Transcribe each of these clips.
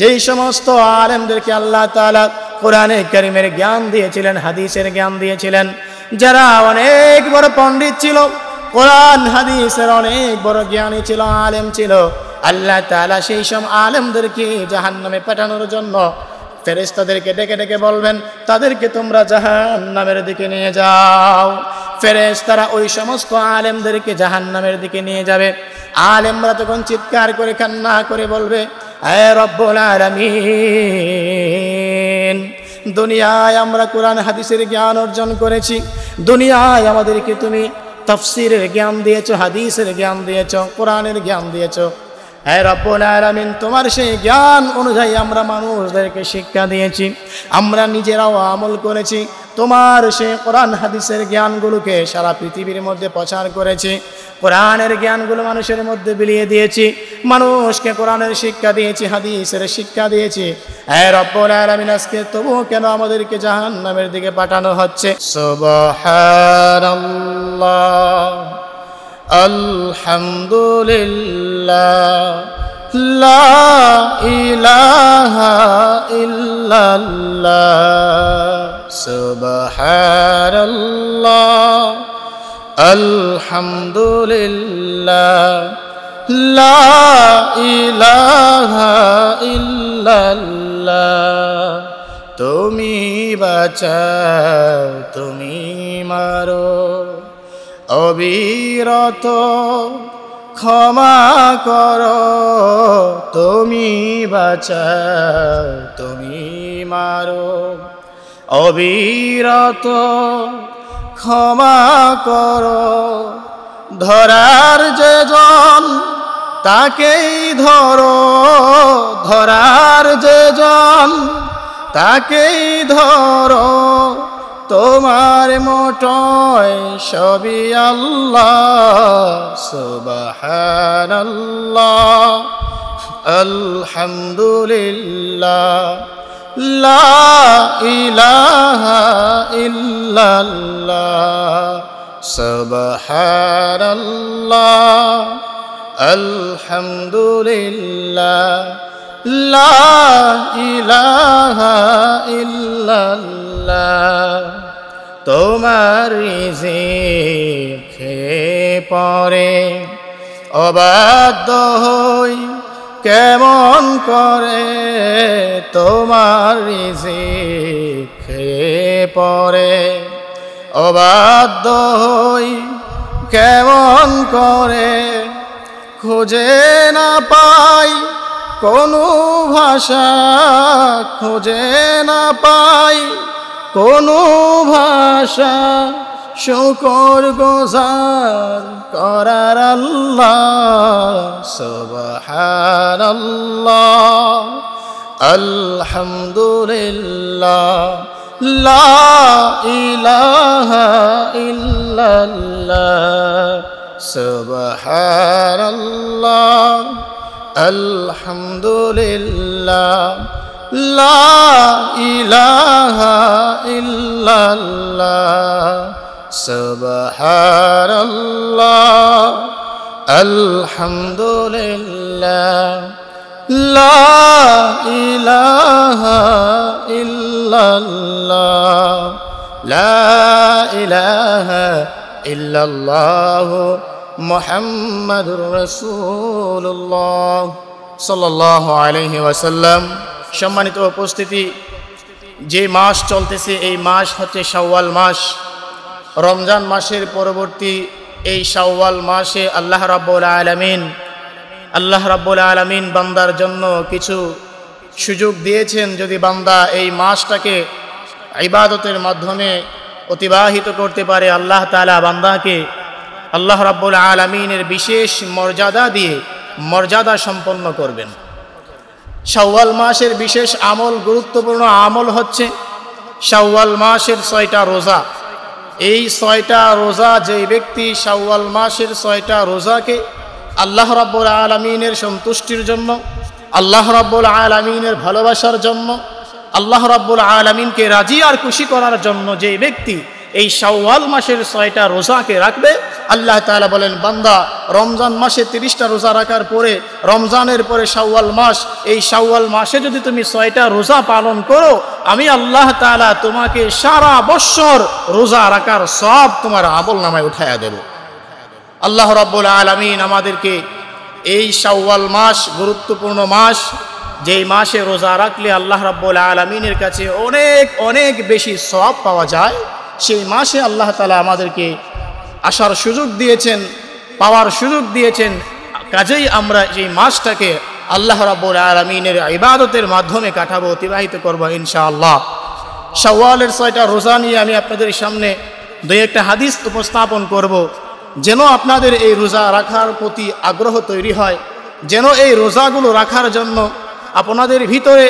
যেই সমস্ত আলেমদেরকে আল্লাহ তালা কোরআনে করিমের জ্ঞান দিয়েছিলেন হাদিসের জ্ঞান দিয়েছিলেন যারা অনেক বড় পণ্ডিত ছিল কোরআন হাদিসের অনেক বড় জ্ঞানী ছিল আলেম ছিল আল্লাহ তালা সেই সব আলেমদেরকে জাহান নামে পাঠানোর জন্য ফেরেস্তাদেরকে ডেকে ডেকে বলবেন তাদেরকে তোমরা জাহান নামের দিকে নিয়ে যাও ফেরেস তারা ওই সমস্ত আলেমদেরকে জাহান নামের দিকে নিয়ে যাবে আলেমরা তখন চিৎকার করে কান্না করে বলবে রব্বুল আলমিন দুনিয়ায় আমরা কোরআন হাদিসের জ্ঞান অর্জন করেছি দুনিয়ায় আমাদেরকে তুমি তফসিরের জ্ঞান দিয়েছ হাদিসের জ্ঞান দিয়েছ কোরআনের জ্ঞান দিয়েছ হ্যাঁ রব্বুল আলমিন তোমার সেই জ্ঞান অনুযায়ী আমরা মানুষদেরকে শিক্ষা দিয়েছি আমরা নিজেরাও আমল করেছি তোমার সে কোরআন হাদিসের জ্ঞানগুলোকে সারা পৃথিবীর মধ্যে প্রচার করেছি কোরআনের জ্ঞানগুলো মানুষের মধ্যে বিলিয়ে দিয়েছি মানুষকে কোরআনের শিক্ষা দিয়েছি হাদিসের শিক্ষা দিয়েছি হ্যাঁ রব্বুল আলামিন আজকে তবুও কেন আমাদেরকে জাহান্নামের দিকে পাঠানো হচ্ছে সুবহানাল্লাহ আলহামদুলিল্লাহ لا إله إلا الله سبحان الله الحمد لله لا إله إلا الله তুমি বাঁচাও তুমি মারো অবিরত ক্ষমা কর তুমি বাঁচাও তুমি মারো অবিরত ক্ষমা কর ধরার যে জন তাকেই ধরো ধরার যে জন তাকেই ধরো তোমার মোটয় সবই আল্লাহ সুবহানাল্লাহ আলহামদুলিল্লাহ লা ইলাহা ইল্লাল্লাহ সুবহানাল্লাহ আলহামদুলিল্লাহ লা ইলাহা তোমার পরে অবাধ্য হই কেমন করে তোমার পরে অবাধ্য হই কেমন করে খুঁজে না পাই কোনো ভাষা খুঁজে না পাই কোনো ভাষা শুকর গোসার করার আল্লাহ সবহান আল্লাহ আলহামদুলিল্লাহ লা ইলাহা আল্লাহ আলহামদুলিল্লাহ لا إله إلا الله سبحان الله الحمد لله لا إله إلا الله لا إله إلا الله محمد رسول الله صلى الله عليه وسلم সম্মানিত উপস্থিতি যে মাস চলতেছে এই মাস হচ্ছে শাওয়াল মাস রমজান মাসের পরবর্তী এই সাওয়াল মাসে আল্লাহ রাব্বুল আলমিন আল্লাহ রাব্বুল আলমিন বান্দার জন্য কিছু সুযোগ দিয়েছেন যদি বান্দা এই মাসটাকে ইবাদতের মাধ্যমে অতিবাহিত করতে পারে আল্লাহ তালা বান্দাকে আল্লাহ রাব্বুল আলমিনের বিশেষ মর্যাদা দিয়ে মর্যাদা সম্পন্ন করবেন শাওয়াল মাসের বিশেষ আমল গুরুত্বপূর্ণ আমল হচ্ছে শাওয়াল মাসের ছয়টা রোজা এই ছয়টা রোজা যেই ব্যক্তি শাওয়াল মাসের ছয়টা রোজাকে আল্লাহ রাব্বুল আলমিনের সন্তুষ্টির জন্য আল্লাহ রাব্বুল আলমিনের ভালোবাসার জন্য আল্লাহ রাব্বুল আলমিনকে রাজি আর খুশি করার জন্য যেই ব্যক্তি এই শাওয়াল মাসের ছয়টা রোজাকে রাখবে আল্লাহ তালা বলেন বান্দা রমজান মাসে তিরিশটা রোজা রাখার পরে রমজানের পরে শাওয়াল মাস এই শাওয়াল মাসে যদি তুমি ছয়টা রোজা পালন করো আমি আল্লাহ তালা তোমাকে সারা বৎসর রোজা রাখার সব তোমার আবল নামায় উঠাইয়া দেব আল্লাহ রব্বুল আলমিন আমাদেরকে এই শাওয়াল মাস গুরুত্বপূর্ণ মাস যেই মাসে রোজা রাখলে আল্লাহ রাব্বুল আলমিনের কাছে অনেক অনেক বেশি সব পাওয়া যায় সেই মাসে আল্লাহ তালা আমাদেরকে আসার সুযোগ দিয়েছেন পাওয়ার সুযোগ দিয়েছেন কাজেই আমরা এই মাসটাকে আল্লাহ রাবুল আলমিনের ইবাদতের মাধ্যমে কাটাবো অতিবাহিত করবো ইনশাআল্লাহ সওয়ালের ছয়টা রোজা নিয়ে আমি আপনাদের সামনে দুই একটা হাদিস উপস্থাপন করব। যেন আপনাদের এই রোজা রাখার প্রতি আগ্রহ তৈরি হয় যেন এই রোজাগুলো রাখার জন্য আপনাদের ভিতরে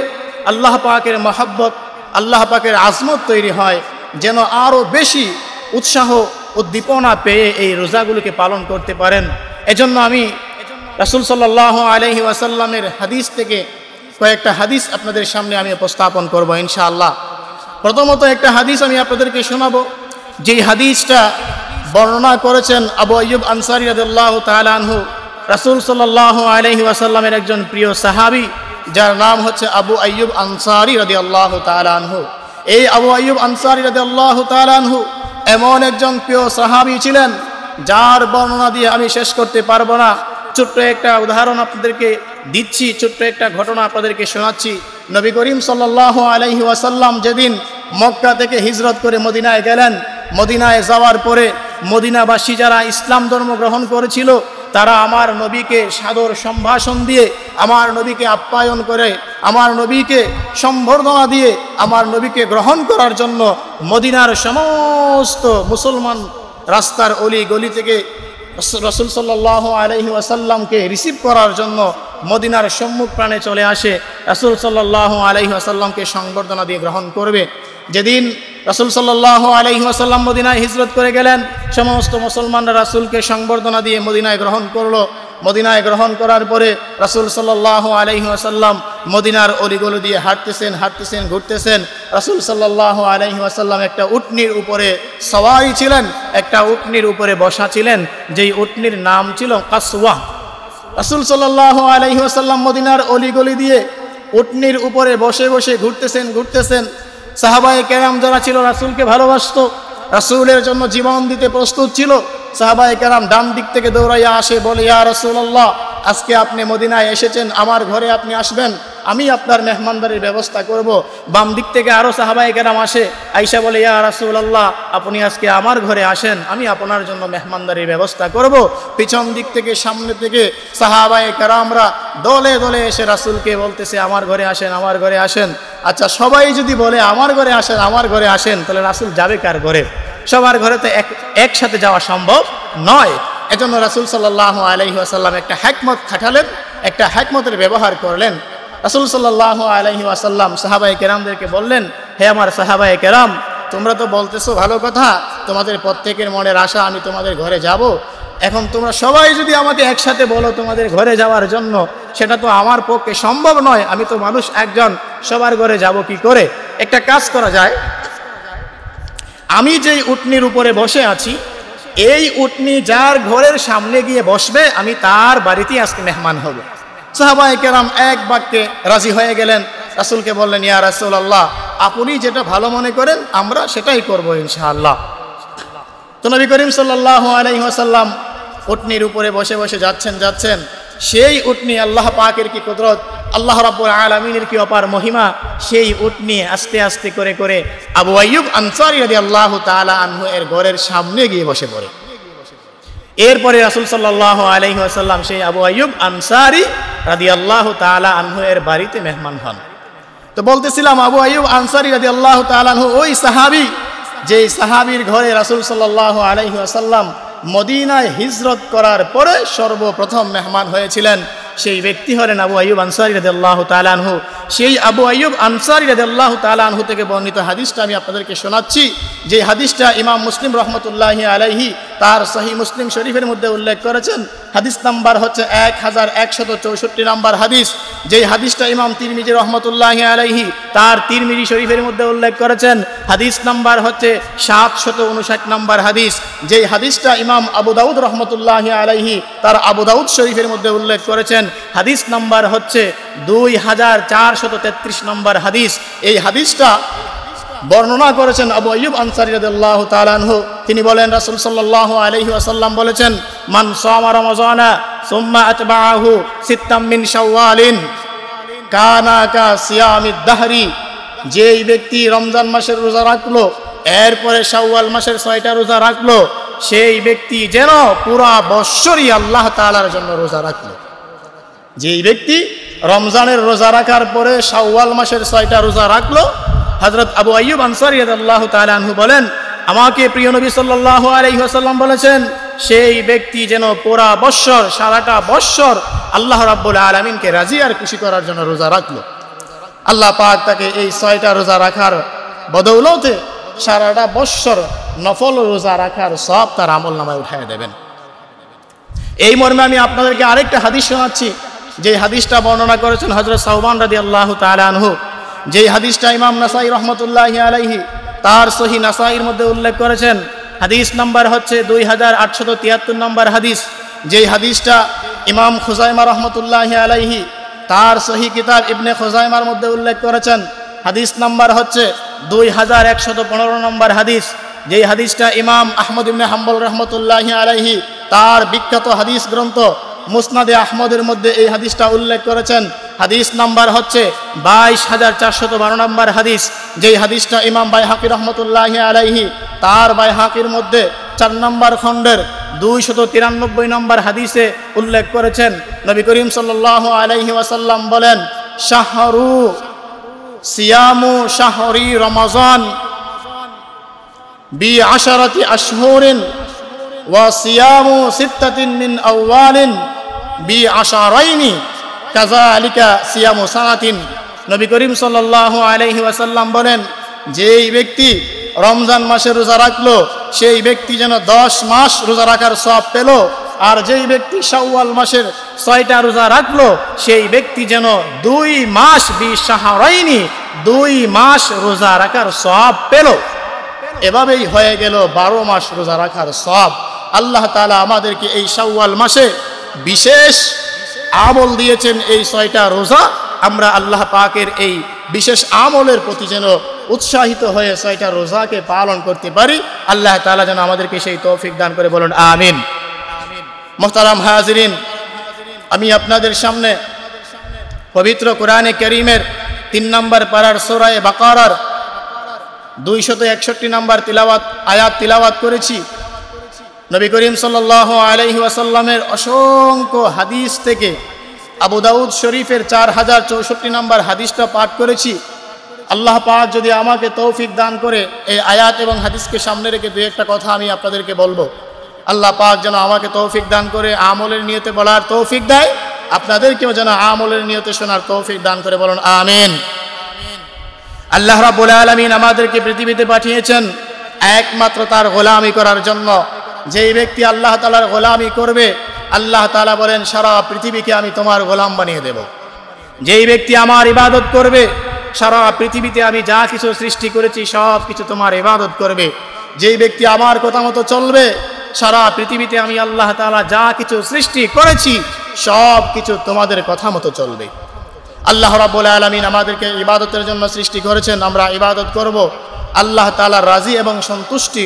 আল্লাহ পাকের মহাব্বত আল্লাহ পাকের আজমত তৈরি হয় যেন আরও বেশি উৎসাহ উদ্দীপনা পেয়ে এই রোজাগুলোকে পালন করতে পারেন এজন্য আমি রাসুল সাল্লাহ আলহি ওয়াসাল্লামের হাদিস থেকে কয়েকটা হাদিস আপনাদের সামনে আমি উপস্থাপন করব ইনশাআল্লাহ প্রথমত একটা হাদিস আমি আপনাদেরকে শোনাবো যেই হাদিসটা বর্ণনা করেছেন আবু আয়ুব আনসারি রাজু তালানহু রাসুল সাল্লাহ আলহি ওয়াসাল্লামের একজন প্রিয় সাহাবি যার নাম হচ্ছে আবু আয়ুব আনসারি রাজি আল্লাহ তালানহু এই আবু আয়ুব আনসারি রাজি আল্লাহ তালানহু এমন একজন প্রিয় সাহাবি ছিলেন যার বর্ণনা দিয়ে আমি শেষ করতে পারবো না ছোট্ট একটা উদাহরণ আপনাদেরকে দিচ্ছি ছোট্ট একটা ঘটনা আপনাদেরকে শোনাচ্ছি নবী করিম সাল্লাহ আলহি ওয়াসাল্লাম যেদিন মক্কা থেকে হিজরত করে মদিনায় গেলেন মদিনায় যাওয়ার পরে মদিনাবাসী যারা ইসলাম ধর্ম গ্রহণ করেছিল তারা আমার নবীকে সাদর সম্ভাষণ দিয়ে আমার নবীকে আপ্যায়ন করে আমার নবীকে সম্বর্ধনা দিয়ে আমার নবীকে গ্রহণ করার জন্য মদিনার সমস্ত মুসলমান রাস্তার অলি গলি থেকে রসুল সাল্লাহ আলহি ওয়াসাল্লামকে রিসিভ করার জন্য মদিনার সম্মুখ প্রাণে চলে আসে রসুল সাল্লাহ আলহি আসাল্লামকে সংবর্ধনা দিয়ে গ্রহণ করবে যেদিন রাসুল সাল্লাহ আলহিহাসাল্লাম মদিনায় হিজরত করে গেলেন সমস্ত মুসলমানরা রাসুলকে সংবর্ধনা দিয়ে মদিনায় গ্রহণ করলো মদিনায় গ্রহণ করার পরে রাসুল সাল্লাহ আলহিহাসাল্লাম মদিনার অলিগুলো দিয়ে হাঁটতেছেন হাঁটতেছেন ঘুরতেছেন রাসুল সাল্লাহ আলহিহাসাল্লাম একটা উটনির উপরে সওয়ারি ছিলেন একটা উটনির উপরে বসা ছিলেন যেই উটনির নাম ছিল কাসওয়া রাসুল সাল্লাহ আলহিহাসাল্লাম মদিনার অলিগলি দিয়ে উটনির উপরে বসে বসে ঘুরতেছেন ঘুরতেছেন সাহাবায় কেরাম যারা ছিল রাসুলকে ভালোবাসত রাসুলের জন্য জীবন দিতে প্রস্তুত ছিল সাহাবায় কেরাম ডান দিক থেকে দৌড়াইয়া আসে বলে ইয়া রসুল্লাহ আজকে আপনি মদিনায় এসেছেন আমার ঘরে আপনি আসবেন আমি আপনার মেহমানদারির ব্যবস্থা করব। বাম দিক থেকে আরও সাহাবাই কেরাম আসে আইসা বলে ইয়া রাসুল্লাহ আপনি আজকে আমার ঘরে আসেন আমি আপনার জন্য মেহমানদারির ব্যবস্থা করব। পিছন দিক থেকে সামনে থেকে সাহাবাই কেরামরা দলে দলে এসে রাসুলকে বলতেছে আমার ঘরে আসেন আমার ঘরে আসেন আচ্ছা সবাই যদি বলে আমার ঘরে আসেন আমার ঘরে আসেন তাহলে রাসুল যাবে কার ঘরে সবার ঘরে তো এক একসাথে যাওয়া সম্ভব নয় এজন্য রাসুল সাল্লাহ আলহিহাসাল্লাম একটা হ্যাকমত খাটালেন একটা হ্যাকমতের ব্যবহার করলেন রাসুল সাল্লাহ আলহি আসাল্লাম সাহাবাই কেরামদেরকে বললেন হে আমার সাহাবাই কেরাম তোমরা তো বলতেছো ভালো কথা তোমাদের প্রত্যেকের মনের আশা আমি তোমাদের ঘরে যাব। এখন তোমরা সবাই যদি আমাকে একসাথে বলো তোমাদের ঘরে যাওয়ার জন্য সেটা তো আমার পক্ষে সম্ভব নয় আমি তো মানুষ একজন সবার ঘরে যাব কি করে একটা কাজ করা যায় আমি যেই উটনির উপরে বসে আছি এই উটনি যার ঘরের সামনে গিয়ে বসবে আমি তার বাড়িতেই আজকে মেহমান হবো সাহাবাই কেরাম এক বাক্যে রাজি হয়ে গেলেন রাসুলকে বললেন ইয়া রাসুল আল্লাহ আপনি যেটা ভালো মনে করেন আমরা সেটাই করব ইনশাআল্লাহ তো নবী করিম সাল্লাহ আলাইসাল্লাম উটনির উপরে বসে বসে যাচ্ছেন যাচ্ছেন সেই উটনি আল্লাহ পাকের কি কুদরত আল্লাহ রাব্বুল আলমিনের কি অপার মহিমা সেই উটনি আস্তে আস্তে করে করে আবু আয়ুব আনসারি রাজি আল্লাহ তালা আনহু এর ঘরের সামনে গিয়ে বসে পড়ে এরপরে রাসুল সাল্লাহ আলহি আসাল্লাম সেই আবু আয়ুব আনসারি রাদি আল্লাহ তালা আনহু এর বাড়িতে মেহমান হন তো বলতেছিলাম আবু আয়ুব আনসারি রাদি আল্লাহ তালাহু ওই সাহাবি যে সাহাবির ঘরে রাসুল সাল্লাহ আলহি আসাল্লাম মদিনায় হিজরত করার পরে সর্বপ্রথম মেহমান হয়েছিলেন সেই ব্যক্তি হলেন আবু আয়ুব আনসারি রাজি আল্লাহ তালানহু সেই আবু আয়ুব আনসারি রাজি আল্লাহ তালানহু থেকে বর্ণিত হাদিসটা আমি আপনাদেরকে শোনাচ্ছি যে হাদিসটা ইমাম মুসলিম রহমতুল্লাহ আলাইহি তার সহি মুসলিম শরীফের মধ্যে উল্লেখ করেছেন হাদিস নাম্বার হচ্ছে এক হাজার একশত চৌষট্টি নাম্বার হাদিস যেই হাদিসটা ইমাম তিরমিজি রহমতুল্লাহ আলাইহি তার তিরমিজি শরীফের মধ্যে উল্লেখ করেছেন হাদিস নাম্বার হচ্ছে সাতশত উনষাট নাম্বার হাদিস যেই হাদিসটা ইমাম আবু দাউদ রহমতুল্লাহ আলাইহি তার আবু দাউদ শরীফের মধ্যে উল্লেখ করেছেন বলেছেন হাদিস নাম্বার হচ্ছে দুই হাজার চারশত তেত্রিশ নম্বর হাদিস এই হাদিসটা বর্ণনা করেছেন আবু আয়ুব আনসারিদুল্লাহ তালানহু তিনি বলেন রাসুল সাল্লাহ আলহি আসাল্লাম বলেছেন মান সোমা রমজানা সোম্মা আতবাহু সিত্তাম্মিন শাওয়ালিন কানা কা দাহরি যেই ব্যক্তি রমজান মাসের রোজা রাখলো এরপরে শাওয়াল মাসের ছয়টা রোজা রাখলো সেই ব্যক্তি যেন পুরা বৎসরই আল্লাহ তালার জন্য রোজা রাখলো যে ব্যক্তি রমজানের রোজা রাখার পরে শাওয়াল মাসের ছয়টা রোজা রাখলো হজরত আবু আইব আনসারি আল্লাহ তালু বলেন আমাকে প্রিয় নবী সাল্লাহ আলহিহাসাল্লাম বলেছেন সেই ব্যক্তি যেন পোড়া বৎসর সারাটা বৎসর আল্লাহ রাব্বুল আলমিনকে রাজি আর খুশি করার জন্য রোজা রাখলো আল্লাহ পাক তাকে এই ছয়টা রোজা রাখার বদৌলতে সারাটা বৎসর নফল রোজা রাখার সব তার আমল নামায় উঠাই দেবেন এই মর্মে আমি আপনাদেরকে আরেকটা হাদিস শোনাচ্ছি যে হাদিসটা বর্ণনা করেছেন হজরত সাহবান রাদি আল্লাহ তালানহু যেই হাদিসটা ইমাম নাসাই রহমতুল্লাহ আলাইহি তার সহি নাসাইয়ের মধ্যে উল্লেখ করেছেন হাদিস নাম্বার হচ্ছে দুই হাজার আটশত তিয়াত্তর নম্বর হাদিস যেই হাদিসটা ইমাম খুজাইমা রহমতুল্লাহ আলাইহি তার সহি কিতাব ইবনে খুজাইমার মধ্যে উল্লেখ করেছেন হাদিস নাম্বার হচ্ছে দুই হাজার একশত পনেরো নম্বর হাদিস যেই হাদিসটা ইমাম আহমদ ইবনে হাম্বল রহমতুল্লাহ আলাইহি তার বিখ্যাত হাদিস গ্রন্থ মুসনাদে আহমদের মধ্যে এই হাদিসটা উল্লেখ করেছেন হাদিস নাম্বার হচ্ছে বাইশ হাজার চারশত বারো নম্বর হাদিস যেই হাদিসটা ইমাম বাই হাকির রহমতুল্লাহ আলাইহি তার বাই হাকির মধ্যে চার নম্বর খণ্ডের দুইশত তিরানব্বই নম্বর হাদিসে উল্লেখ করেছেন নবী করিম সাল্লাহ আলাইহি ওয়াসাল্লাম বলেন শাহরু সিয়ামু শাহরি রমাজান বি আশারতি আশহরিন ওয়া সিয়ামু সিত্তাতিন মিন আউয়ালিন বি আশা রয়নি কাজা আলিকা সিয়ামু সারাতিন নবী করিম সাল্লাহ আলাইহি ওয়াসাল্লাম বলেন যেই ব্যক্তি রমজান মাসে রোজা রাখলো সেই ব্যক্তি যেন দশ মাস রোজা রাখার সব পেল আর যেই ব্যক্তি শাওয়াল মাসের ছয়টা রোজা রাখলো সেই ব্যক্তি যেন দুই মাস বি বিশাহরাইনি দুই মাস রোজা রাখার সব পেল এভাবেই হয়ে গেল বারো মাস রোজা রাখার সব আল্লাহ তালা আমাদেরকে এই শাওয়াল মাসে বিশেষ আমল দিয়েছেন এই ছয়টা রোজা আমরা আল্লাহ পাকের এই বিশেষ আমলের প্রতি যেন উৎসাহিত হয়ে ছয়টা রোজাকে পালন করতে পারি আল্লাহ তালা যেন আমাদেরকে সেই তৌফিক দান করে বলুন আমিন মোহতারাম হাজরিন আমি আপনাদের সামনে পবিত্র কোরআনে করিমের তিন নম্বর পাড়ার সোরায় বাকারার দুইশত একষট্টি নম্বর তিলাওয়াত আয়াত তিলাওয়াত করেছি নবী করিম সাল্লাহ আলহি ওয়াসাল্লামের অসংখ্য হাদিস থেকে আবু দাউদ শরীফের চার হাজার চৌষট্টি নম্বর হাদিসটা পাঠ করেছি আল্লাহ পাক যদি আমাকে তৌফিক দান করে এই আয়াত এবং হাদিসকে সামনে রেখে দু একটা কথা আমি আপনাদেরকে বলবো আল্লাহ পাক যেন আমাকে তৌফিক দান করে আমলের নিয়তে বলার তৌফিক দেয় আপনাদেরকেও যেন আমলের নিয়তে শোনার তৌফিক দান করে বলুন আমিন আল্লাহ রাবুল আলমিন আমাদেরকে পৃথিবীতে পাঠিয়েছেন একমাত্র তার গোলামি করার জন্য যেই ব্যক্তি আল্লাহ তালার গোলামি করবে আল্লাহ তালা বলেন সারা পৃথিবীকে আমি তোমার গোলাম বানিয়ে দেব যেই ব্যক্তি আমার ইবাদত করবে সারা পৃথিবীতে আমি যা কিছু সৃষ্টি করেছি সব কিছু তোমার ইবাদত করবে যেই ব্যক্তি আমার কথা মতো চলবে সারা পৃথিবীতে আমি আল্লাহ তালা যা কিছু সৃষ্টি করেছি সব কিছু তোমাদের কথা মতো চলবে আল্লাহ রাবুল আলমিন আমাদেরকে ইবাদতের জন্য সৃষ্টি করেছেন আমরা ইবাদত করব আল্লাহ তালা রাজি এবং সন্তুষ্টি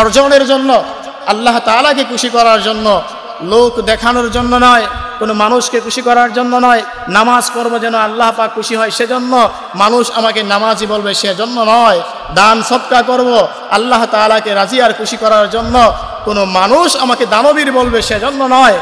অর্জনের জন্য আল্লাহ তালাকে খুশি করার জন্য লোক দেখানোর জন্য নয় কোনো মানুষকে খুশি করার জন্য নয় নামাজ পড়ব যেন আল্লাহ পাক খুশি হয় সেজন্য মানুষ আমাকে নামাজই বলবে সেজন্য নয় দান সৎকা করব আল্লাহ তালাকে রাজি আর খুশি করার জন্য কোনো মানুষ আমাকে দানবীর বলবে সেজন্য নয়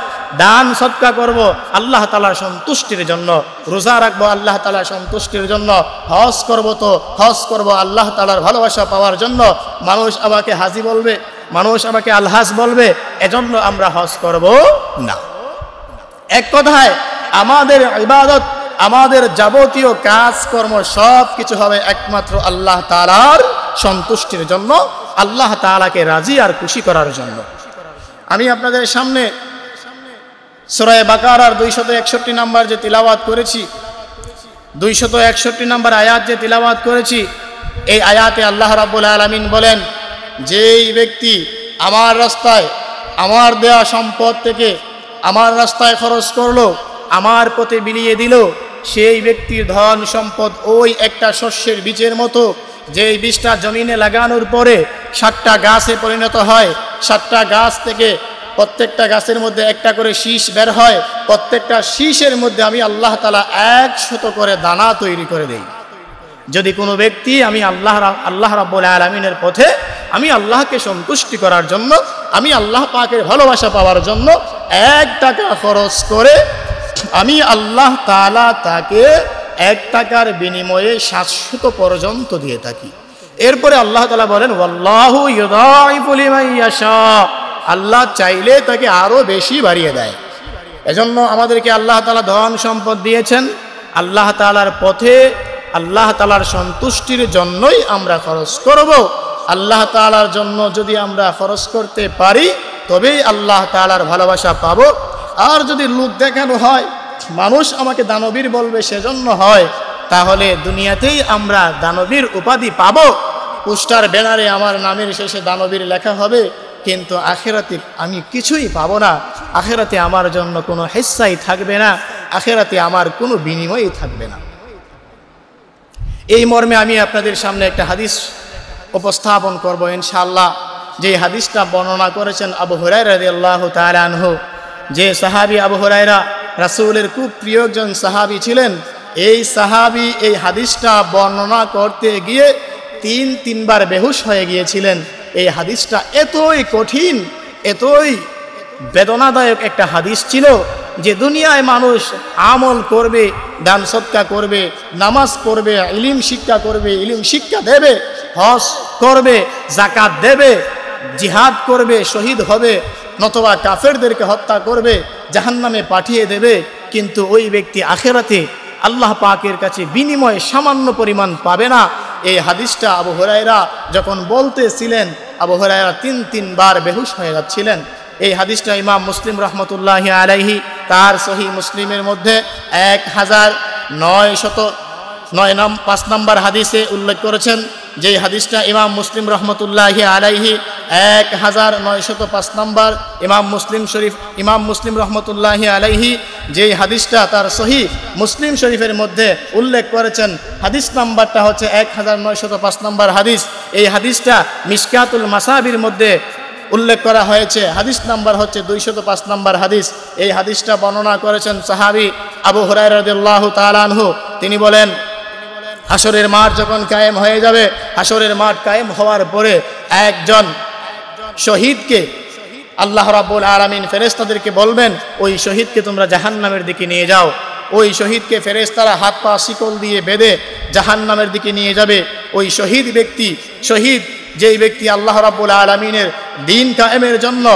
দান সৎকা করব আল্লাহ তালার সন্তুষ্টির জন্য রোজা রাখবো আল্লাহ তালার সন্তুষ্টির জন্য হজ করব তো হজ করব আল্লাহ তালার ভালোবাসা পাওয়ার জন্য মানুষ আমাকে হাজি বলবে মানুষ আমাকে আল্লাহ বলবে এজন্য আমরা হজ করব না এক কথায় আমাদের ইবাদত আমাদের যাবতীয় কাজকর্ম সব কিছু হবে একমাত্র আল্লাহ তালার সন্তুষ্টির জন্য আল্লাহ তালাকে রাজি আর খুশি করার জন্য আমি আপনাদের সামনে সোরায় বাকার আর দুইশত একষট্টি নাম্বার যে তিলাবাত করেছি দুইশত একষট্টি নাম্বার আয়াত যে তিলাবাত করেছি এই আয়াতে আল্লাহ রাবুল আলমিন বলেন যেই ব্যক্তি আমার রাস্তায় আমার দেয়া সম্পদ থেকে আমার রাস্তায় খরচ করলো আমার পথে বিলিয়ে দিল সেই ব্যক্তির ধন সম্পদ ওই একটা শস্যের বীজের মতো যেই বীজটা জমিনে লাগানোর পরে সাতটা গাছে পরিণত হয় সাতটা গাছ থেকে প্রত্যেকটা গাছের মধ্যে একটা করে শীষ বের হয় প্রত্যেকটা শীষের মধ্যে আমি আল্লাহ তালা একশত করে দানা তৈরি করে দেই যদি কোনো ব্যক্তি আমি আল্লাহ আল্লাহ রাবুল আলমিনের পথে আমি আল্লাহকে সন্তুষ্টি করার জন্য আমি আল্লাহ পাকে ভালোবাসা পাওয়ার জন্য এক টাকা খরচ করে আমি আল্লাহ তালা তাকে এক টাকার বিনিময়ে সাতশত পর্যন্ত দিয়ে থাকি এরপরে আল্লাহ তালা বলেন আল্লাহ চাইলে তাকে আরও বেশি বাড়িয়ে দেয় এজন্য আমাদেরকে আল্লাহ তালা ধন সম্পদ দিয়েছেন আল্লাহ তালার পথে আল্লাহ তালার সন্তুষ্টির জন্যই আমরা খরচ করবো আল্লাহ তালার জন্য যদি আমরা খরচ করতে পারি তবেই আল্লাহ তালার ভালোবাসা পাব আর যদি লোক দেখানো হয় মানুষ আমাকে দানবীর বলবে সেজন্য হয় তাহলে দুনিয়াতেই আমরা দানবীর উপাধি পাব পোস্টার ব্যানারে আমার নামের শেষে দানবীর লেখা হবে কিন্তু আখেরাতে আমি কিছুই পাব না আখেরাতে আমার জন্য কোনো হেসাই থাকবে না আখেরাতে আমার কোনো বিনিময়ই থাকবে না এই মর্মে আমি আপনাদের সামনে একটা হাদিস উপস্থাপন করব ইনশাআল্লাহ যে হাদিসটা বর্ণনা করেছেন আবু হরাইরা রাজি আল্লাহ তালহ যে সাহাবি আবু হরাইরা রাসুলের খুব প্রিয়জন সাহাবি ছিলেন এই সাহাবি এই হাদিসটা বর্ণনা করতে গিয়ে তিন তিনবার বেহুশ হয়ে গিয়েছিলেন এই হাদিসটা এতই কঠিন এতই বেদনাদায়ক একটা হাদিস ছিল যে দুনিয়ায় মানুষ আমল করবে দান সৎকা করবে নামাজ পড়বে ইলিম শিক্ষা করবে ইলিম শিক্ষা দেবে হস করবে জাকাত দেবে জিহাদ করবে শহীদ হবে নতবা কাফেরদেরকে হত্যা করবে জাহান্নামে পাঠিয়ে দেবে কিন্তু ওই ব্যক্তি আখেরাতে আল্লাহ পাকের কাছে বিনিময়ে সামান্য পরিমাণ পাবে না এই হাদিসটা আবু হরাইরা যখন বলতেছিলেন আবু হরাইরা তিন তিনবার বেহুশ হয়ে যাচ্ছিলেন এই হাদিসটা ইমাম মুসলিম রহমতুল্লাহ আলাইহি তার সহি মুসলিমের মধ্যে এক হাজার নয় শত নয় নম পাঁচ নম্বর হাদিসে উল্লেখ করেছেন যেই হাদিসটা ইমাম মুসলিম রহমতুল্লাহি আলাইহি এক হাজার নয়শত পাঁচ নম্বর ইমাম মুসলিম শরীফ ইমাম মুসলিম রহমতুল্লাহি আলাইহি যেই হাদিসটা তার সহি মুসলিম শরীফের মধ্যে উল্লেখ করেছেন হাদিস নাম্বারটা হচ্ছে এক হাজার নয়শত পাঁচ নম্বর হাদিস এই হাদিসটা মিসকাতুল মাসাবির মধ্যে উল্লেখ করা হয়েছে হাদিস নাম্বার হচ্ছে দুইশত পাঁচ নম্বর হাদিস এই হাদিসটা বর্ণনা করেছেন সাহাবি আবু হরাই রাজু তালানহু তিনি বলেন হাসরের মাঠ যখন কায়েম হয়ে যাবে হাসরের মাঠ কায়েম হওয়ার পরে একজন শহীদকে আল্লাহ রাবুল আরামিন ফেরেস্তাদেরকে বলবেন ওই শহীদকে তোমরা জাহান নামের দিকে নিয়ে যাও ওই শহীদকে ফেরেস্তারা হাত পা শিকল দিয়ে বেঁধে জাহান নামের দিকে নিয়ে যাবে ওই শহীদ ব্যক্তি শহীদ যেই ব্যক্তি আল্লাহ রাবুল আলমিনের দিন কায়েমের জন্য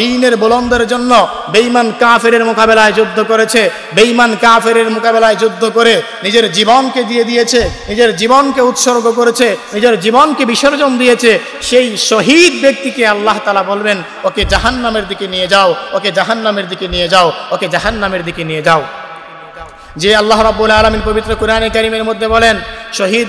দিনের বলন্দের জন্য বেইমান কাফেরের মোকাবেলায় যুদ্ধ করেছে বেইমান কাফেরের মোকাবেলায় যুদ্ধ করে নিজের জীবনকে দিয়ে দিয়েছে নিজের জীবনকে উৎসর্গ করেছে নিজের জীবনকে বিসর্জন দিয়েছে সেই শহীদ ব্যক্তিকে আল্লাহ তালা বলবেন ওকে জাহান্নামের দিকে নিয়ে যাও ওকে জাহান্নামের দিকে নিয়ে যাও ওকে জাহান্নামের দিকে নিয়ে যাও যে আল্লাহ রাবুল আলমিন পবিত্র কোরআনে কারিমের মধ্যে বলেন শহীদ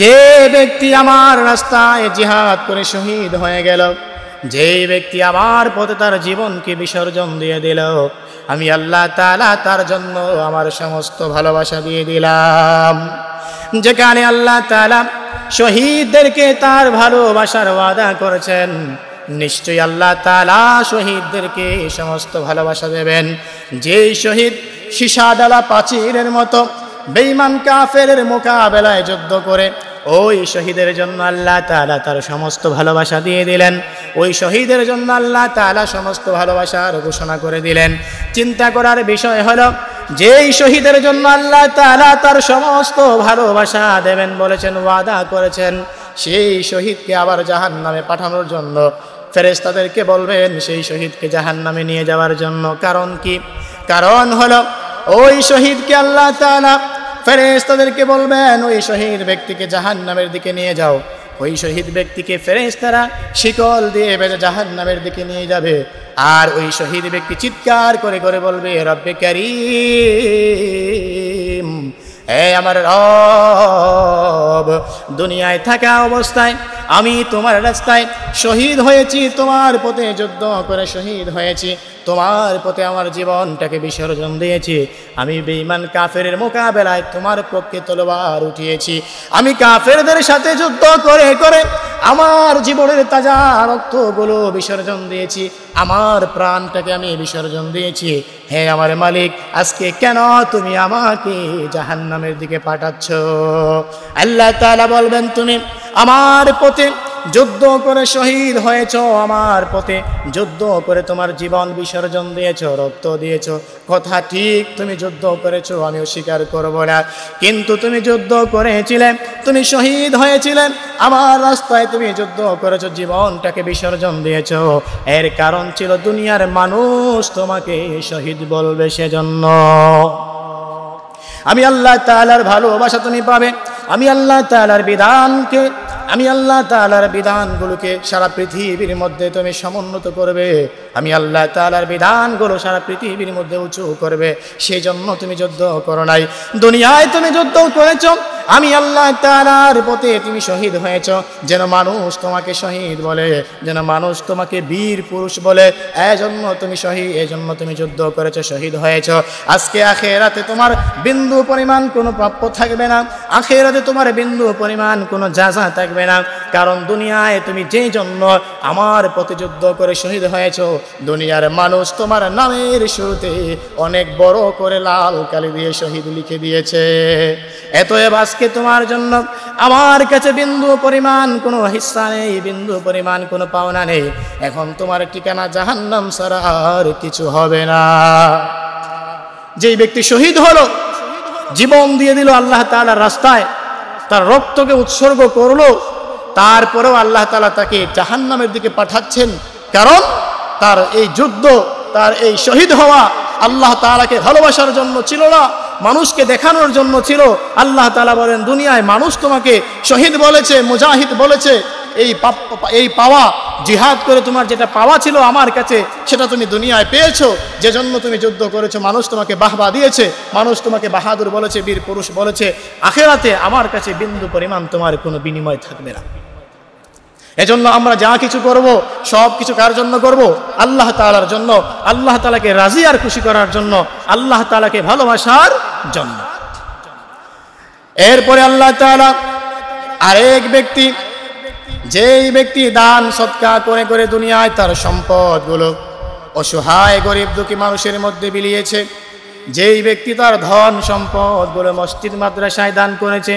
যে ব্যক্তি আমার রাস্তায় জিহাদ করে শহীদ হয়ে গেল যে ব্যক্তি আমার পথে তার জীবনকে বিসর্জন দিয়ে দিল আমি আল্লাহ তালা তার জন্য আমার সমস্ত ভালোবাসা দিয়ে দিলাম যেখানে আল্লাহ তালা শহীদদেরকে তার ভালোবাসার ওয়াদা করেছেন নিশ্চয়ই আল্লাহ তালা শহীদদেরকে সমস্ত ভালোবাসা দেবেন যেই শহীদ সিসাডালা প্রাচীরের মতো বেঈমান কাফের মোকাবেলায় যুদ্ধ করে ওই শহীদের জন্য আল্লাহ তালা তার সমস্ত ভালোবাসা দিয়ে দিলেন ওই শহীদের জন্য আল্লাহ তালা সমস্ত ভালোবাসার ঘোষণা করে দিলেন চিন্তা করার বিষয় হল যেই শহীদের জন্য আল্লাহ তালা তার সমস্ত ভালোবাসা দেবেন বলেছেন ওয়াদা করেছেন সেই শহীদকে আবার জাহান নামে পাঠানোর জন্য ফেরেজ তাদেরকে বলবেন সেই শহীদকে জাহান নামে নিয়ে যাওয়ার জন্য কারণ কি কারণ হলো ওই শহীদকে আল্লাহ তালা ফেরেস তাদেরকে বলবেন ওই শহীদ ব্যক্তিকে জাহান নামের দিকে নিয়ে যাও ওই শহীদ ব্যক্তিকে ফেরেস তারা শিকল দিয়ে বেঁধে জাহান নামের দিকে নিয়ে যাবে আর ওই শহীদ ব্যক্তি চিৎকার করে করে বলবে রব্বে ক্যারি এ আমার রব দুনিয়ায় থাকা অবস্থায় আমি তোমার রাস্তায় শহীদ হয়েছি তোমার পথে যুদ্ধ করে শহীদ হয়েছি তোমার পথে আমার জীবনটাকে বিসর্জন দিয়েছি আমি বেইমান কাফের মোকাবেলায় তোমার পক্ষে তলোয়ার উঠিয়েছি আমি কাফেরদের সাথে যুদ্ধ করে করে আমার জীবনের তাজা রক্তগুলো বিসর্জন দিয়েছি আমার প্রাণটাকে আমি বিসর্জন দিয়েছি হে আমার মালিক আজকে কেন তুমি আমাকে জাহান্নামের দিকে পাঠাচ্ছ আল্লাহ তালা বলবেন তুমি আমার পথে যুদ্ধ করে শহীদ হয়েছ আমার পথে যুদ্ধ করে তোমার জীবন বিসর্জন দিয়েছ রক্ত দিয়েছ কথা ঠিক তুমি যুদ্ধ করেছ আমি অস্বীকার করব না কিন্তু তুমি যুদ্ধ করেছিলে তুমি শহীদ হয়েছিলে আমার রাস্তায় তুমি যুদ্ধ করেছ জীবনটাকে বিসর্জন দিয়েছ এর কারণ ছিল দুনিয়ার মানুষ তোমাকে শহীদ বলবে সেজন্য আমি আল্লাহ তালার ভালোবাসা তুমি পাবে আমি আল্লাহ তালার বিধানকে আমি আল্লাহ তালার বিধানগুলোকে সারা পৃথিবীর মধ্যে তুমি সমুন্নত করবে আমি আল্লাহ তালার বিধানগুলো সারা পৃথিবীর মধ্যে উঁচু করবে সেই জন্য তুমি যুদ্ধ করো নাই দুনিয়ায় তুমি যুদ্ধ করেছ আমি আল্লাহ তালার পথে তুমি শহীদ হয়েছ যেন মানুষ তোমাকে শহীদ বলে যেন মানুষ তোমাকে বীর পুরুষ বলে এজন্য তুমি শহীদ এজন্য তুমি যুদ্ধ করেছ শহীদ হয়েছ আজকে আখেরাতে তোমার বিন্দু পরিমাণ কোনো প্রাপ্য থাকবে না আখেরাতে তোমার বিন্দু পরিমাণ কোনো যাজা থাকবে না কারণ দুনিয়ায় তুমি যেই জন্য আমার যুদ্ধ করে শহীদ হয়েছ দুনিয়ার মানুষ তোমার নামের শুরুতে অনেক বড় করে লাল কালি দিয়ে শহীদ লিখে দিয়েছে এত আজকে তোমার জন্য আমার কাছে বিন্দু পরিমাণ কোনো হিস্সা নেই বিন্দু পরিমাণ কোনো পাওনা নেই এখন তোমার ঠিকানা জাহান্নাম সারা আর কিছু হবে না যেই ব্যক্তি শহীদ হলো জীবন দিয়ে দিল আল্লাহ তালার রাস্তায় তার রক্তকে উৎসর্গ করলো তারপরেও আল্লাহ তালা তাকে জাহান্নামের দিকে পাঠাচ্ছেন কারণ তার এই যুদ্ধ তার এই শহীদ হওয়া আল্লাহ তালাকে ভালোবাসার জন্য ছিল না মানুষকে দেখানোর জন্য ছিল আল্লাহ তালা বলেন দুনিয়ায় মানুষ তোমাকে শহীদ বলেছে মুজাহিদ বলেছে এই এই পাওয়া জিহাদ করে তোমার যেটা পাওয়া ছিল আমার কাছে সেটা তুমি দুনিয়ায় পেয়েছো যে জন্য তুমি যুদ্ধ করেছো মানুষ তোমাকে বাহবা দিয়েছে মানুষ তোমাকে বাহাদুর বলেছে বীর পুরুষ বলেছে আখেরাতে আমার কাছে বিন্দু পরিমাণ তোমার কোনো বিনিময় থাকবে না এজন্য আমরা যা কিছু করব সব কিছু কার জন্য করব আল্লাহ তালার জন্য আল্লাহ তালাকে রাজি আর খুশি করার জন্য আল্লাহ তালাকে ভালোবাসার জন্য এরপরে আল্লাহ তালা আরেক ব্যক্তি যেই ব্যক্তি দান সৎকার করে করে দুনিয়ায় তার সম্পদগুলো অসহায় গরিব দুঃখী মানুষের মধ্যে বিলিয়েছে যেই ব্যক্তি তার ধন সম্পদগুলো মসজিদ মাদ্রাসায় দান করেছে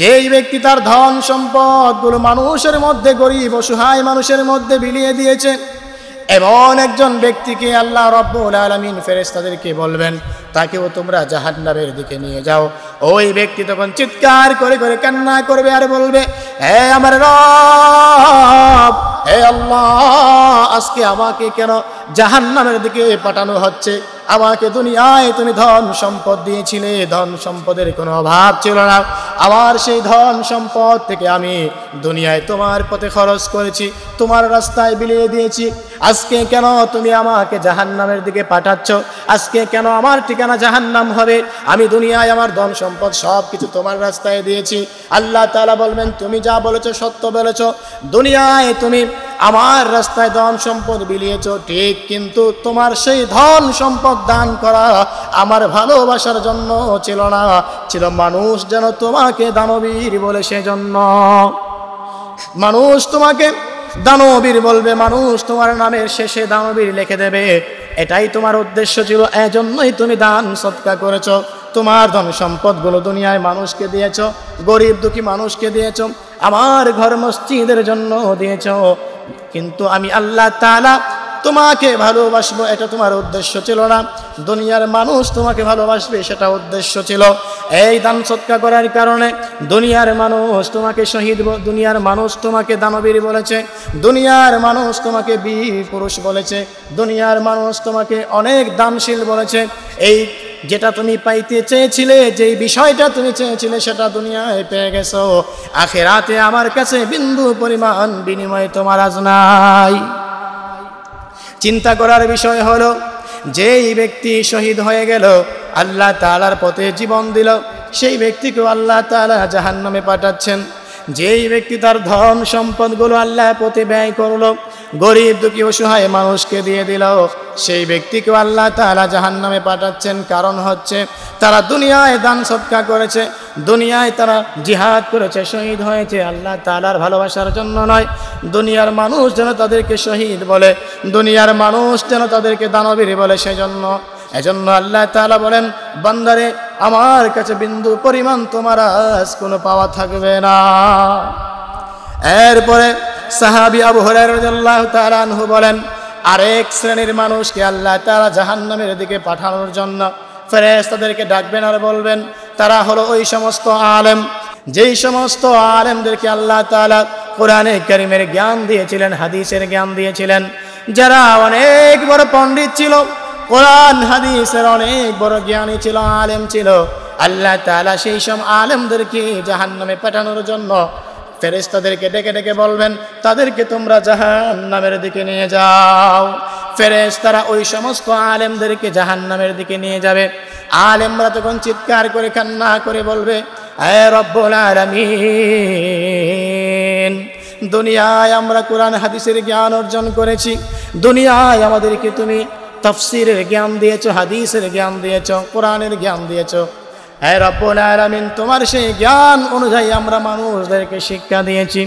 যেই ব্যক্তি তার ধন সম্পদগুলো মানুষের মধ্যে গরিব অসহায় মানুষের মধ্যে বিলিয়ে দিয়েছে এমন একজন ব্যক্তিকে আল্লাহ রব্বুল আলমিন ফেরেস্তাদেরকে বলবেন তাকেও তোমরা জাহান্নামের দিকে নিয়ে যাও ওই ব্যক্তি তখন চিৎকার করে করে কান্না করবে আর বলবে হে আমার রব হে আল্লাহ আজকে আমাকে কেন জাহান্নামের দিকে পাঠানো হচ্ছে আমাকে দুনিয়ায় তুমি ধন সম্পদ দিয়েছিলে ধন সম্পদের কোনো অভাব ছিল না আমার সেই ধন সম্পদ থেকে আমি দুনিয়ায় তোমার পথে খরচ করেছি তোমার রাস্তায় বিলিয়ে দিয়েছি আজকে কেন তুমি আমাকে জাহান্নামের দিকে পাঠাচ্ছ আজকে কেন আমার ঠিকানা জাহান্নাম হবে আমি দুনিয়ায় আমার ধন সম্পদ সব কিছু তোমার রাস্তায় দিয়েছি আল্লাহ তালা বলবেন তুমি যা বলেছ সত্য বলেছ দুনিয়ায় তুমি আমার রাস্তায় ধন সম্পদ বিলিয়েছ ঠিক কিন্তু তোমার সেই ধন সম্পদ দান করা আমার ভালোবাসার জন্য ছিল না ছিল মানুষ যেন তোমাকে দানবীর বলে সেজন্য মানুষ তোমাকে দানবীর বলবে মানুষ তোমার নামের শেষে দানবীর লিখে দেবে এটাই তোমার উদ্দেশ্য ছিল এজন্যই তুমি দান সৎকার করেছ তোমার ধন সম্পদগুলো দুনিয়ায় মানুষকে দিয়েছ গরিব দুঃখী মানুষকে দিয়েছ আমার ঘর মসজিদের জন্য দিয়েছ কিন্তু আমি আল্লাহ তালা তোমাকে ভালোবাসবো এটা তোমার উদ্দেশ্য ছিল না দুনিয়ার মানুষ তোমাকে ভালোবাসবে সেটা উদ্দেশ্য ছিল এই দান সৎকা করার কারণে দুনিয়ার মানুষ তোমাকে শহীদ দুনিয়ার মানুষ তোমাকে দানবীর বলেছে দুনিয়ার মানুষ তোমাকে বীর পুরুষ বলেছে দুনিয়ার মানুষ তোমাকে অনেক দানশীল বলেছে এই যেটা তুমি পাইতে চেয়েছিলে যেই বিষয়টা তুমি চেয়েছিলে সেটা দুনিয়ায় পেয়ে গেছো আখেরাতে আমার কাছে বিন্দু পরিমাণ বিনিময় তোমার আজ নাই চিন্তা করার বিষয় হলো যেই ব্যক্তি শহীদ হয়ে গেল আল্লাহ তালার পথে জীবন দিল সেই ব্যক্তিকেও আল্লাহ তালা জাহান্নামে পাঠাচ্ছেন যেই ব্যক্তি তার ধন সম্পদগুলো আল্লাহ পথে ব্যয় করলো গরিব দুঃখী অসহায় মানুষকে দিয়ে দিল সেই ব্যক্তিকেও আল্লাহ তালা জাহান নামে পাঠাচ্ছেন কারণ হচ্ছে তারা দুনিয়ায় দান সৎকা করেছে দুনিয়ায় তারা জিহাদ করেছে শহীদ হয়েছে আল্লাহ তালার ভালোবাসার জন্য নয় দুনিয়ার মানুষ যেন তাদেরকে শহীদ বলে দুনিয়ার মানুষ যেন তাদেরকে দানবীর বলে সেজন্য এজন্য আল্লাহ তালা বলেন বান্দারে আমার কাছে বিন্দু পরিমাণ তোমার আজ কোনো পাওয়া থাকবে না এরপরে সাহাবি আবু হরাইরাল্লাহ তালানহু বলেন আরেক শ্রেণীর মানুষকে আল্লাহ তারা জাহান্নামের দিকে পাঠানোর জন্য ফেরেস তাদেরকে ডাকবেন আর বলবেন তারা হলো ওই সমস্ত আলেম যেই সমস্ত আলেমদেরকে আল্লাহ তালা কোরআনে করিমের জ্ঞান দিয়েছিলেন হাদিসের জ্ঞান দিয়েছিলেন যারা অনেক বড় পণ্ডিত ছিল কোরআন হাদিসের অনেক বড় জ্ঞানী ছিল আলেম ছিল আল্লাহ তালা সেই সব আলেমদেরকে জাহান্নামে পাঠানোর জন্য ফেরেস তাদেরকে ডেকে ডেকে বলবেন তাদেরকে তোমরা জাহান নামের দিকে নিয়ে যাও ফেরেস তারা ওই সমস্ত আলেমদেরকে জাহান নামের দিকে নিয়ে যাবে আলেমরা তখন চিৎকার করে কান্না করে বলবে দুনিয়ায় আমরা কোরআন হাদিসের জ্ঞান অর্জন করেছি দুনিয়ায় আমাদেরকে তুমি তফসিরের জ্ঞান দিয়েছ হাদিসের জ্ঞান দিয়েছ কোরআনের জ্ঞান দিয়েছ হ্যাঁ রব্বুল আলমিন তোমার সেই জ্ঞান অনুযায়ী আমরা মানুষদেরকে শিক্ষা দিয়েছি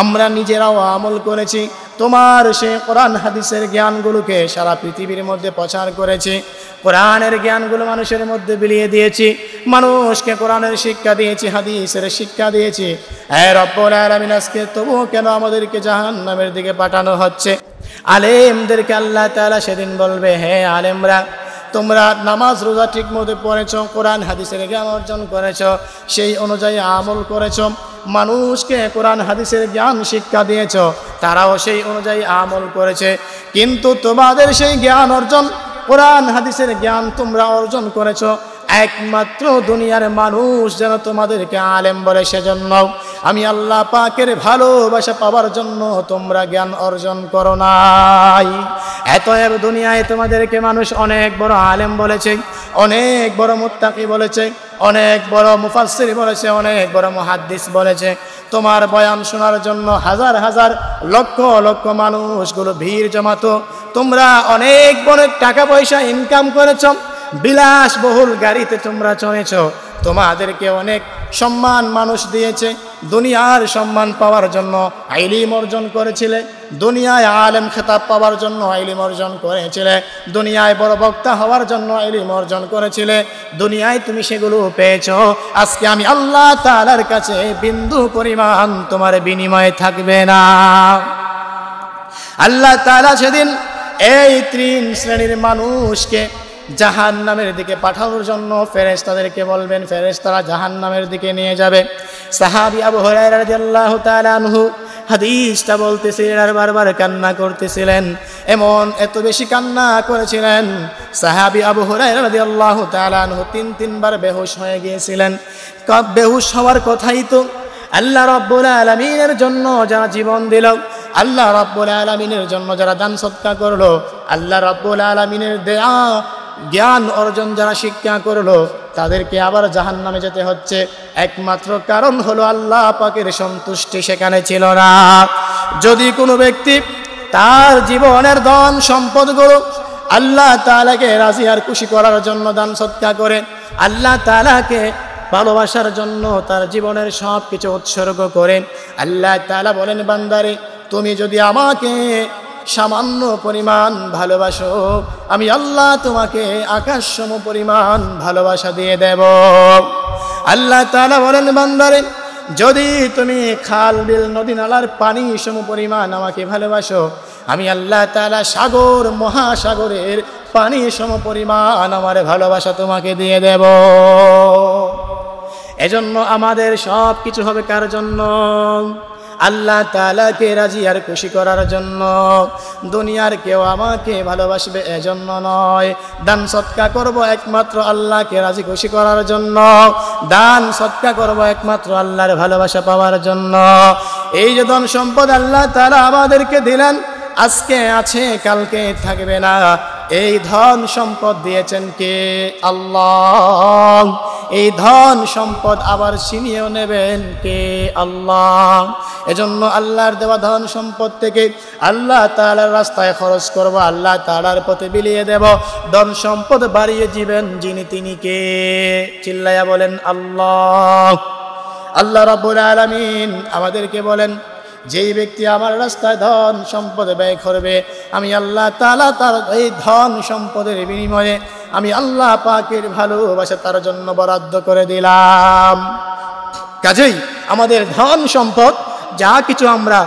আমরা নিজেরাও আমল করেছি তোমার সেই কোরআন হাদিসের জ্ঞানগুলোকে সারা পৃথিবীর মধ্যে প্রচার করেছি কোরআনের জ্ঞানগুলো মানুষের মধ্যে বিলিয়ে দিয়েছি মানুষকে কোরআনের শিক্ষা দিয়েছি হাদিসের শিক্ষা দিয়েছি হ্যাঁ রব্বুল আলমিন আজকে তবুও কেন আমাদেরকে জাহান নামের দিকে পাঠানো হচ্ছে আলেমদেরকে আল্লাহ তালা সেদিন বলবে হ্যাঁ আলেমরা তোমরা নামাজ রোজা ঠিক মতো পড়েছ কোরআন হাদিসের জ্ঞান অর্জন করেছ সেই অনুযায়ী আমল করেছ মানুষকে কোরআন হাদিসের জ্ঞান শিক্ষা দিয়েছ তারাও সেই অনুযায়ী আমল করেছে কিন্তু তোমাদের সেই জ্ঞান অর্জন কোরআন হাদিসের জ্ঞান তোমরা অর্জন করেছ একমাত্র দুনিয়ার মানুষ যেন তোমাদেরকে আলেম বলে সেজন্য আমি আল্লাহ পাকের ভালোবাসা পাওয়ার জন্য তোমরা জ্ঞান অর্জন করো নাই এত এক দুনিয়ায় তোমাদেরকে মানুষ অনেক বড় আলেম বলেছে অনেক বড় মুত্তাকি বলেছে অনেক বড় মুফাসির বলেছে অনেক বড় মহাদ্দিস বলেছে তোমার বয়ান শোনার জন্য হাজার হাজার লক্ষ লক্ষ মানুষগুলো ভিড় জমাতো তোমরা অনেক বড় টাকা পয়সা ইনকাম করেছ বিলাসবহুল গাড়িতে তোমরা চলেছ তোমাদেরকে অনেক সম্মান মানুষ দিয়েছে দুনিয়ার সম্মান পাওয়ার জন্য আইলিম অর্জন করেছিলে দুনিয়ায় আলেম খেতাব পাওয়ার জন্য আইলিম অর্জন করেছিলে দুনিয়ায় বড় বক্তা হওয়ার জন্য আইলিম অর্জন করেছিলে দুনিয়ায় তুমি সেগুলো পেয়েছ আজকে আমি আল্লাহ তালার কাছে বিন্দু পরিমাণ তোমার বিনিময়ে থাকবে না আল্লাহ তালা সেদিন এই তিন শ্রেণীর মানুষকে জাহান নামের দিকে পাঠানোর জন্য ফেরেস তাদেরকে বলবেন ফেরেস তারা জাহান নামের দিকে নিয়ে যাবে সাহাবি আবু হরাইহু হাদিসটা বলতেছিলেন আর বারবার কান্না করতেছিলেন এমন এত বেশি কান্না করেছিলেন সাহাবি আবু হরাইহু তালানহু তিন তিনবার বেহুশ হয়ে গিয়েছিলেন কব বেহুশ হওয়ার কথাই তো আল্লাহ রব্বুল আলমিনের জন্য যারা জীবন দিল আল্লাহ রব্বুল আলমিনের জন্য যারা দান সৎকা করলো আল্লাহ রব্বুল আলমিনের দেয়া জ্ঞান অর্জন যারা শিক্ষা করলো তাদেরকে আবার জাহান নামে যেতে হচ্ছে একমাত্র কারণ হলো আল্লাহ পাকের সন্তুষ্টি সেখানে ছিল না যদি কোনো ব্যক্তি তার জীবনের ধন সম্পদগুলো আল্লাহ তালাকে রাজি আর খুশি করার জন্য দান সৎকা করে আল্লাহ তালাকে ভালোবাসার জন্য তার জীবনের সব কিছু উৎসর্গ করেন আল্লাহ তালা বলেন বান্দারে তুমি যদি আমাকে সামান্য পরিমাণ ভালোবাসো আমি আল্লাহ তোমাকে আকাশসম পরিমাণ ভালোবাসা দিয়ে দেব আল্লাহ তালা বলেন বান্দারে যদি তুমি খাল বিল নদী নালার পানি সম পরিমাণ আমাকে ভালোবাসো আমি আল্লাহ তালা সাগর মহাসাগরের পানি সম পরিমাণ আমার ভালোবাসা তোমাকে দিয়ে দেব এজন্য আমাদের সব কিছু হবে কার জন্য আল্লাহ তালাকে রাজি আর খুশি করার জন্য দুনিয়ার কেউ আমাকে ভালোবাসবে এজন্য নয় দান সৎকা করব একমাত্র আল্লাহকে রাজি খুশি করার জন্য দান সৎকা করব একমাত্র আল্লাহর ভালোবাসা পাওয়ার জন্য এই যে ধন সম্পদ আল্লাহ তারা আমাদেরকে দিলেন আজকে আছে কালকে থাকবে না এই ধন সম্পদ দিয়েছেন কে আল্লাহ এই ধন সম্পদ আবার ছিনিয়েও নেবেন কে আল্লাহ এজন্য আল্লাহর দেওয়া ধন সম্পদ থেকে আল্লাহ তালার রাস্তায় খরচ করব আল্লাহ তালার পথে বিলিয়ে দেব ধন সম্পদ বাড়িয়ে জীবেন যিনি তিনি কে চিল্লাইয়া বলেন আল্লাহ আল্লাহ রবুল আলমিন আমাদেরকে বলেন যেই ব্যক্তি আমার রাস্তায় ধন সম্পদ ব্যয় করবে আমি আল্লাহ তালা তার এই ধন সম্পদের বিনিময়ে আমি আল্লাহ পাকের ভালোবাসা তার জন্য বরাদ্দ করে দিলাম কাজেই আমাদের ধন সম্পদ যা কিছু আমরা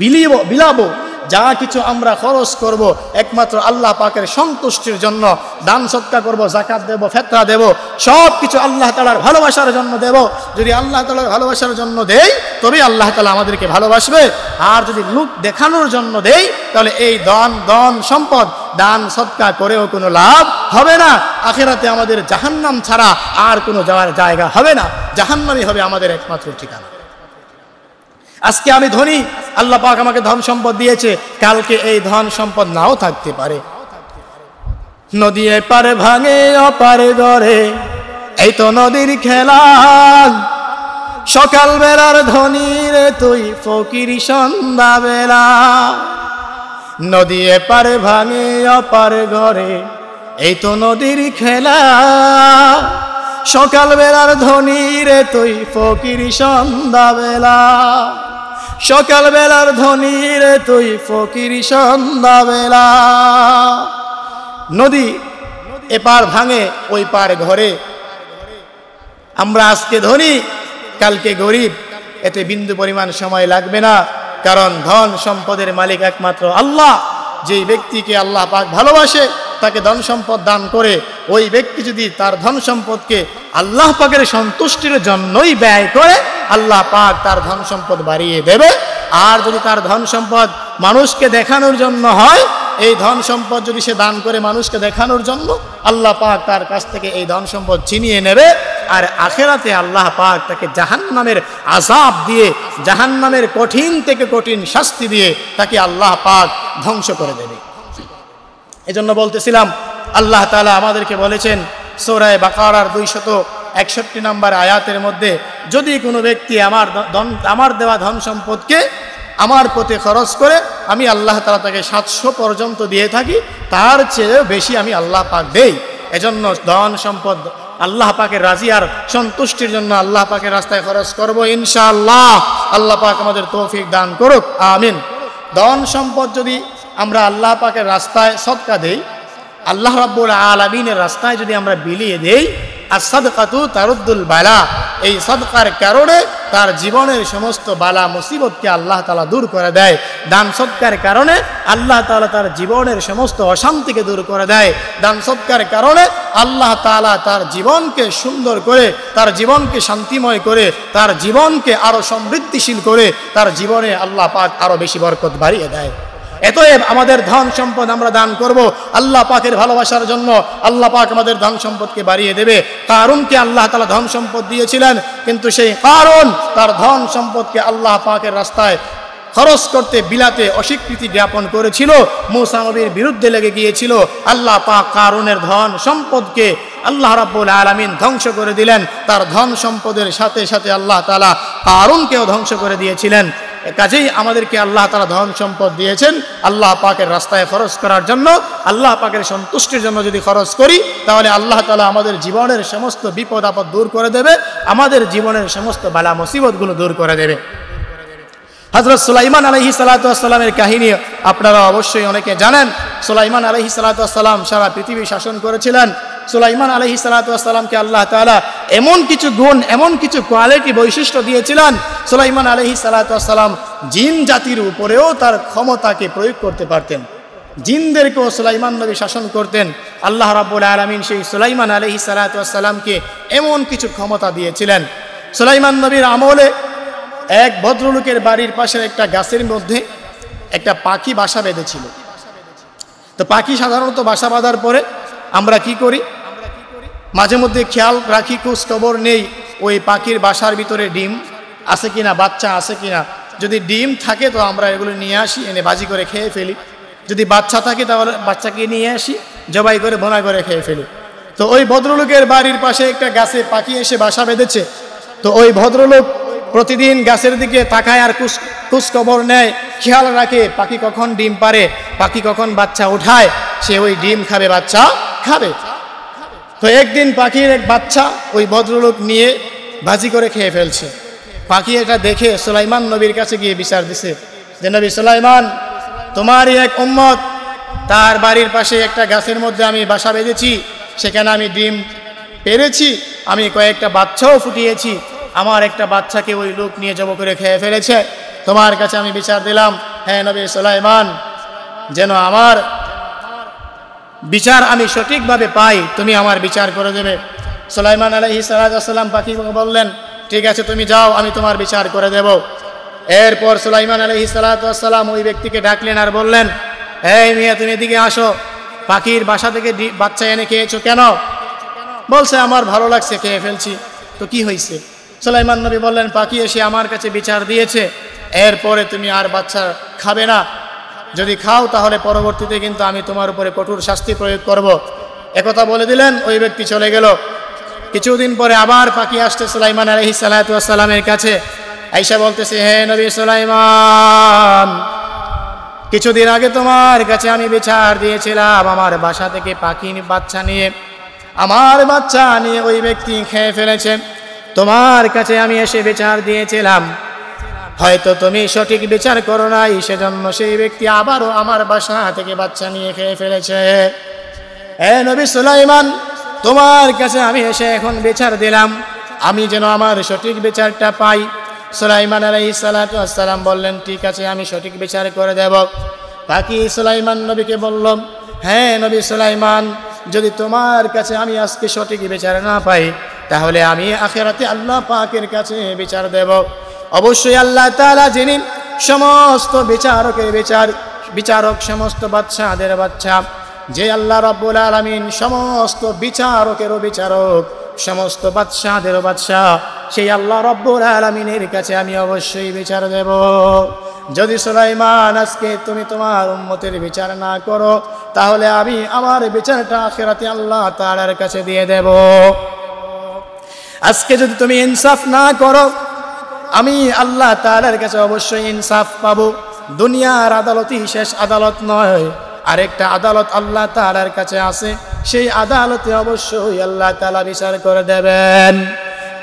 বিলিব বিলাবো যা কিছু আমরা খরচ করব একমাত্র আল্লাহ পাকের সন্তুষ্টির জন্য দান সৎকা করব জাকাত দেব ফেতরা দেব সব কিছু আল্লাহ তালার ভালোবাসার জন্য দেব যদি আল্লাহ তালার ভালোবাসার জন্য দেই তবে আল্লাহ তালা আমাদেরকে ভালোবাসবে আর যদি লুক দেখানোর জন্য দেই তাহলে এই দন দন সম্পদ দান সৎকা করেও কোনো লাভ হবে না আখেরাতে আমাদের জাহান্নাম ছাড়া আর কোনো যাওয়ার জায়গা হবে না জাহান্নামই হবে আমাদের একমাত্র ঠিকানা আজকে আমি ধনী আল্লাহ পাক আমাকে ধন সম্পদ দিয়েছে কালকে এই ধন সম্পদ নাও থাকতে পারে নদী এপারে ভাঙে অপারে গড়ে এই তো নদীর খেলা সকাল বেলার ধনী রে তুই ফকির সন্ধ্যা বেলা নদী এপারে ভাঙে অপারে গড়ে এই তো নদীর খেলা সকাল বেলার ধনীর রে তুই ফকির সন্ধ্যা বেলা সকাল বেলার ধনির তুই ফকির সন্ধ্যাবেলা নদী এপার ভাঙে ওই পার ঘরে আমরা আজকে ধনী কালকে গরিব এতে বিন্দু পরিমাণ সময় লাগবে না কারণ ধন সম্পদের মালিক একমাত্র আল্লাহ যেই ব্যক্তিকে আল্লাহ পাক ভালোবাসে তাকে ধন সম্পদ দান করে ওই ব্যক্তি যদি তার ধন সম্পদকে আল্লাহ পাকের সন্তুষ্টির জন্যই ব্যয় করে আল্লাহ পাক তার ধন সম্পদ বাড়িয়ে দেবে আর যদি তার ধন সম্পদ মানুষকে দেখানোর জন্য হয় এই ধন সম্পদ যদি সে দান করে মানুষকে দেখানোর জন্য আল্লাহ পাক তার কাছ থেকে এই ধন সম্পদ ছিনিয়ে নেবে আর আখেরাতে আল্লাহ পাক তাকে জাহান নামের আজাব দিয়ে জাহান নামের কঠিন থেকে কঠিন শাস্তি দিয়ে তাকে আল্লাহ পাক ধ্বংস করে দেবে এজন্য বলতেছিলাম আল্লাহ তালা আমাদেরকে বলেছেন সোরায় বাকারার দুইশত একষট্টি নম্বর আয়াতের মধ্যে যদি কোনো ব্যক্তি আমার ধন আমার দেওয়া ধন সম্পদকে আমার পথে খরচ করে আমি আল্লাহ তালা তাকে সাতশো পর্যন্ত দিয়ে থাকি তার চেয়ে বেশি আমি আল্লাহ পাক দেই এজন্য ধন সম্পদ আল্লাহ পাকে রাজি আর সন্তুষ্টির জন্য আল্লাহ পাকে রাস্তায় খরচ করবো ইনশাল্লাহ আল্লাহ পাক আমাদের তৌফিক দান করুক আমিন ধন সম্পদ যদি আমরা আল্লাহ পাকের রাস্তায় সৎকা দেই আল্লাহ রাব্বুল আলমিনের রাস্তায় যদি আমরা বিলিয়ে দেই আর সদকাতু তারুদ্দুল বালা এই সদকার কারণে তার জীবনের সমস্ত বালা মুসিবতকে আল্লাহ তালা দূর করে দেয় দান সৎকার কারণে আল্লাহ তালা তার জীবনের সমস্ত অশান্তিকে দূর করে দেয় দান সৎকার কারণে আল্লাহ তালা তার জীবনকে সুন্দর করে তার জীবনকে শান্তিময় করে তার জীবনকে আরও সমৃদ্ধিশীল করে তার জীবনে আল্লাহ পাক আরও বেশি বরকত বাড়িয়ে দেয় এতএব আমাদের ধন সম্পদ আমরা দান করব আল্লাহ পাকের ভালোবাসার জন্য আল্লাহ পাক আমাদের ধন সম্পদকে বাড়িয়ে দেবে কারণকে আল্লাহ তালা ধন সম্পদ দিয়েছিলেন কিন্তু সেই কারণ তার ধন সম্পদকে আল্লাহ পাকের রাস্তায় খরচ করতে বিলাতে অস্বীকৃতি জ্ঞাপন করেছিল মৌসানবীর বিরুদ্ধে লেগে গিয়েছিল আল্লাহ পাক কারণের ধন সম্পদকে আল্লাহ রাব্বুল আলমিন ধ্বংস করে দিলেন তার ধন সম্পদের সাথে সাথে আল্লাহ তালা কারণকেও ধ্বংস করে দিয়েছিলেন কাজেই আমাদেরকে আল্লাহ তালা ধন সম্পদ দিয়েছেন আল্লাহ পাকের রাস্তায় খরচ করার জন্য আল্লাহ পাকের সন্তুষ্টির জন্য যদি খরচ করি তাহলে আল্লাহ তালা আমাদের জীবনের সমস্ত বিপদ আপদ দূর করে দেবে আমাদের জীবনের সমস্ত বালা মুসিবতগুলো দূর করে দেবে হজরত সুলাইমান আলহি সালাতামের কাহিনী আপনারা অবশ্যই অনেকে জানেন সুলাইমান আলহি সালাতাম সারা পৃথিবী শাসন করেছিলেন সুলাইমান আলহি সালাতামকে আল্লাহ তালা এমন কিছু গুণ এমন কিছু কোয়ালিটি বৈশিষ্ট্য দিয়েছিলেন সুলাইমান আলহি সালাতাম জিন জাতির উপরেও তার ক্ষমতাকে প্রয়োগ করতে পারতেন জিনদেরকেও সুলাইমান নবী শাসন করতেন আল্লাহ রাবুল আলমিন সেই সুলাইমান আলহি সালাতামকে এমন কিছু ক্ষমতা দিয়েছিলেন সুলাইমান নবীর আমলে এক ভদ্রলোকের বাড়ির পাশের একটা গাছের মধ্যে একটা পাখি বাসা বেঁধেছিল তো পাখি সাধারণত বাসা বাঁধার পরে আমরা কি করি মাঝে মধ্যে খেয়াল রাখি খোঁজ খবর নেই ওই পাখির বাসার ভিতরে ডিম আছে কিনা বাচ্চা আছে কিনা যদি ডিম থাকে তো আমরা এগুলো নিয়ে আসি এনে ভাজি করে খেয়ে ফেলি যদি বাচ্চা থাকে তাহলে বাচ্চাকে নিয়ে আসি জবাই করে বোনা করে খেয়ে ফেলি তো ওই ভদ্রলোকের বাড়ির পাশে একটা গাছে পাখি এসে বাসা বেঁধেছে তো ওই ভদ্রলোক প্রতিদিন গাছের দিকে তাকায় আর কুস কুসখবর নেয় খেয়াল রাখে পাখি কখন ডিম পারে পাখি কখন বাচ্চা উঠায় সে ওই ডিম খাবে বাচ্চা খাবে তো একদিন পাখির এক বাচ্চা ওই ভদ্রলোক নিয়ে ভাজি করে খেয়ে ফেলছে পাখি এটা দেখে সোলাইমান নবীর কাছে গিয়ে বিচার দিছে যে নবী সোলাইমান তোমারই এক উম্মত তার বাড়ির পাশে একটা গাছের মধ্যে আমি বাসা বেঁধেছি সেখানে আমি ডিম পেরেছি আমি কয়েকটা বাচ্চাও ফুটিয়েছি আমার একটা বাচ্চাকে ওই লোক নিয়ে জব করে খেয়ে ফেলেছে তোমার কাছে আমি বিচার দিলাম হ্যাঁ নবী সোলাইমান যেন আমার বিচার আমি সঠিকভাবে পাই তুমি আমার বিচার করে দেবে সোলাইমান আলহি সালাম পাখি বললেন ঠিক আছে তুমি যাও আমি তোমার বিচার করে দেব এরপর সুলাইমান আলহি সালাম ওই ব্যক্তিকে ডাকলেন আর বললেন এই মিয়া তুমি এদিকে আসো পাখির বাসা থেকে বাচ্চা এনে খেয়েছো কেন বলছে আমার ভালো লাগছে খেয়ে ফেলছি তো কি হয়েছে সুলাইমান নবী বললেন পাখি এসে আমার কাছে বিচার দিয়েছে এরপরে তুমি আর বাচ্চা খাবে না যদি খাও তাহলে পরবর্তীতে কিন্তু আমি তোমার উপরে কঠোর শাস্তি প্রয়োগ করব। একথা বলে দিলেন ওই ব্যক্তি চলে গেল কিছুদিন পরে আবার পাখি আসতে সালাইমান আলহি সালাতামের কাছে আইসা বলতেছে হে নবী সালাইমান কিছুদিন আগে তোমার কাছে আমি বিচার দিয়েছিলাম আমার বাসা থেকে পাখি বাচ্চা নিয়ে আমার বাচ্চা নিয়ে ওই ব্যক্তি খেয়ে ফেলেছে তোমার কাছে আমি এসে বিচার দিয়েছিলাম হয়তো তুমি সঠিক বিচার করো নাই সেজন্য সেই ব্যক্তি আবারও আমার বাসা থেকে বাচ্চা নিয়ে খেয়ে ফেলেছে এ নবী সুলাইমান তোমার কাছে আমি এসে এখন বিচার দিলাম আমি যেন আমার সঠিক বিচারটা পাই সুলাইমান আলাই সালাতাম বললেন ঠিক আছে আমি সঠিক বিচার করে দেব বাকি সুলাইমান নবীকে বললাম হ্যাঁ নবী সুলাইমান যদি তোমার কাছে আমি আজকে সঠিক বিচার না পাই তাহলে আমি আখেরাতে আল্লাহ পাকের কাছে বিচার দেব অবশ্যই আল্লাহ তালা যিনি সমস্ত বিচারকের বিচার বিচারক সমস্ত বাচ্চাদের বাচ্চা যে আল্লাহ রব্বুল আলমিন সমস্ত বিচারকেরও বিচারক সমস্ত বাদশাহদের বাদশাহ সেই আল্লাহ রব্বুল আলমিনের কাছে আমি অবশ্যই বিচার দেব যদি সুলাইমান আজকে তুমি তোমার উন্মতের বিচার না করো তাহলে আমি আমার বিচারটা আখেরাতে আল্লাহ তালার কাছে দিয়ে দেব আজকে যদি তুমি ইনসাফ না করো আমি আল্লাহ তালার কাছে অবশ্যই ইনসাফ পাবো দুনিয়ার আদালতই শেষ আদালত নয় আরেকটা আদালত আল্লাহ তালার কাছে আছে সেই আদালতে অবশ্যই আল্লাহ তালা বিচার করে দেবেন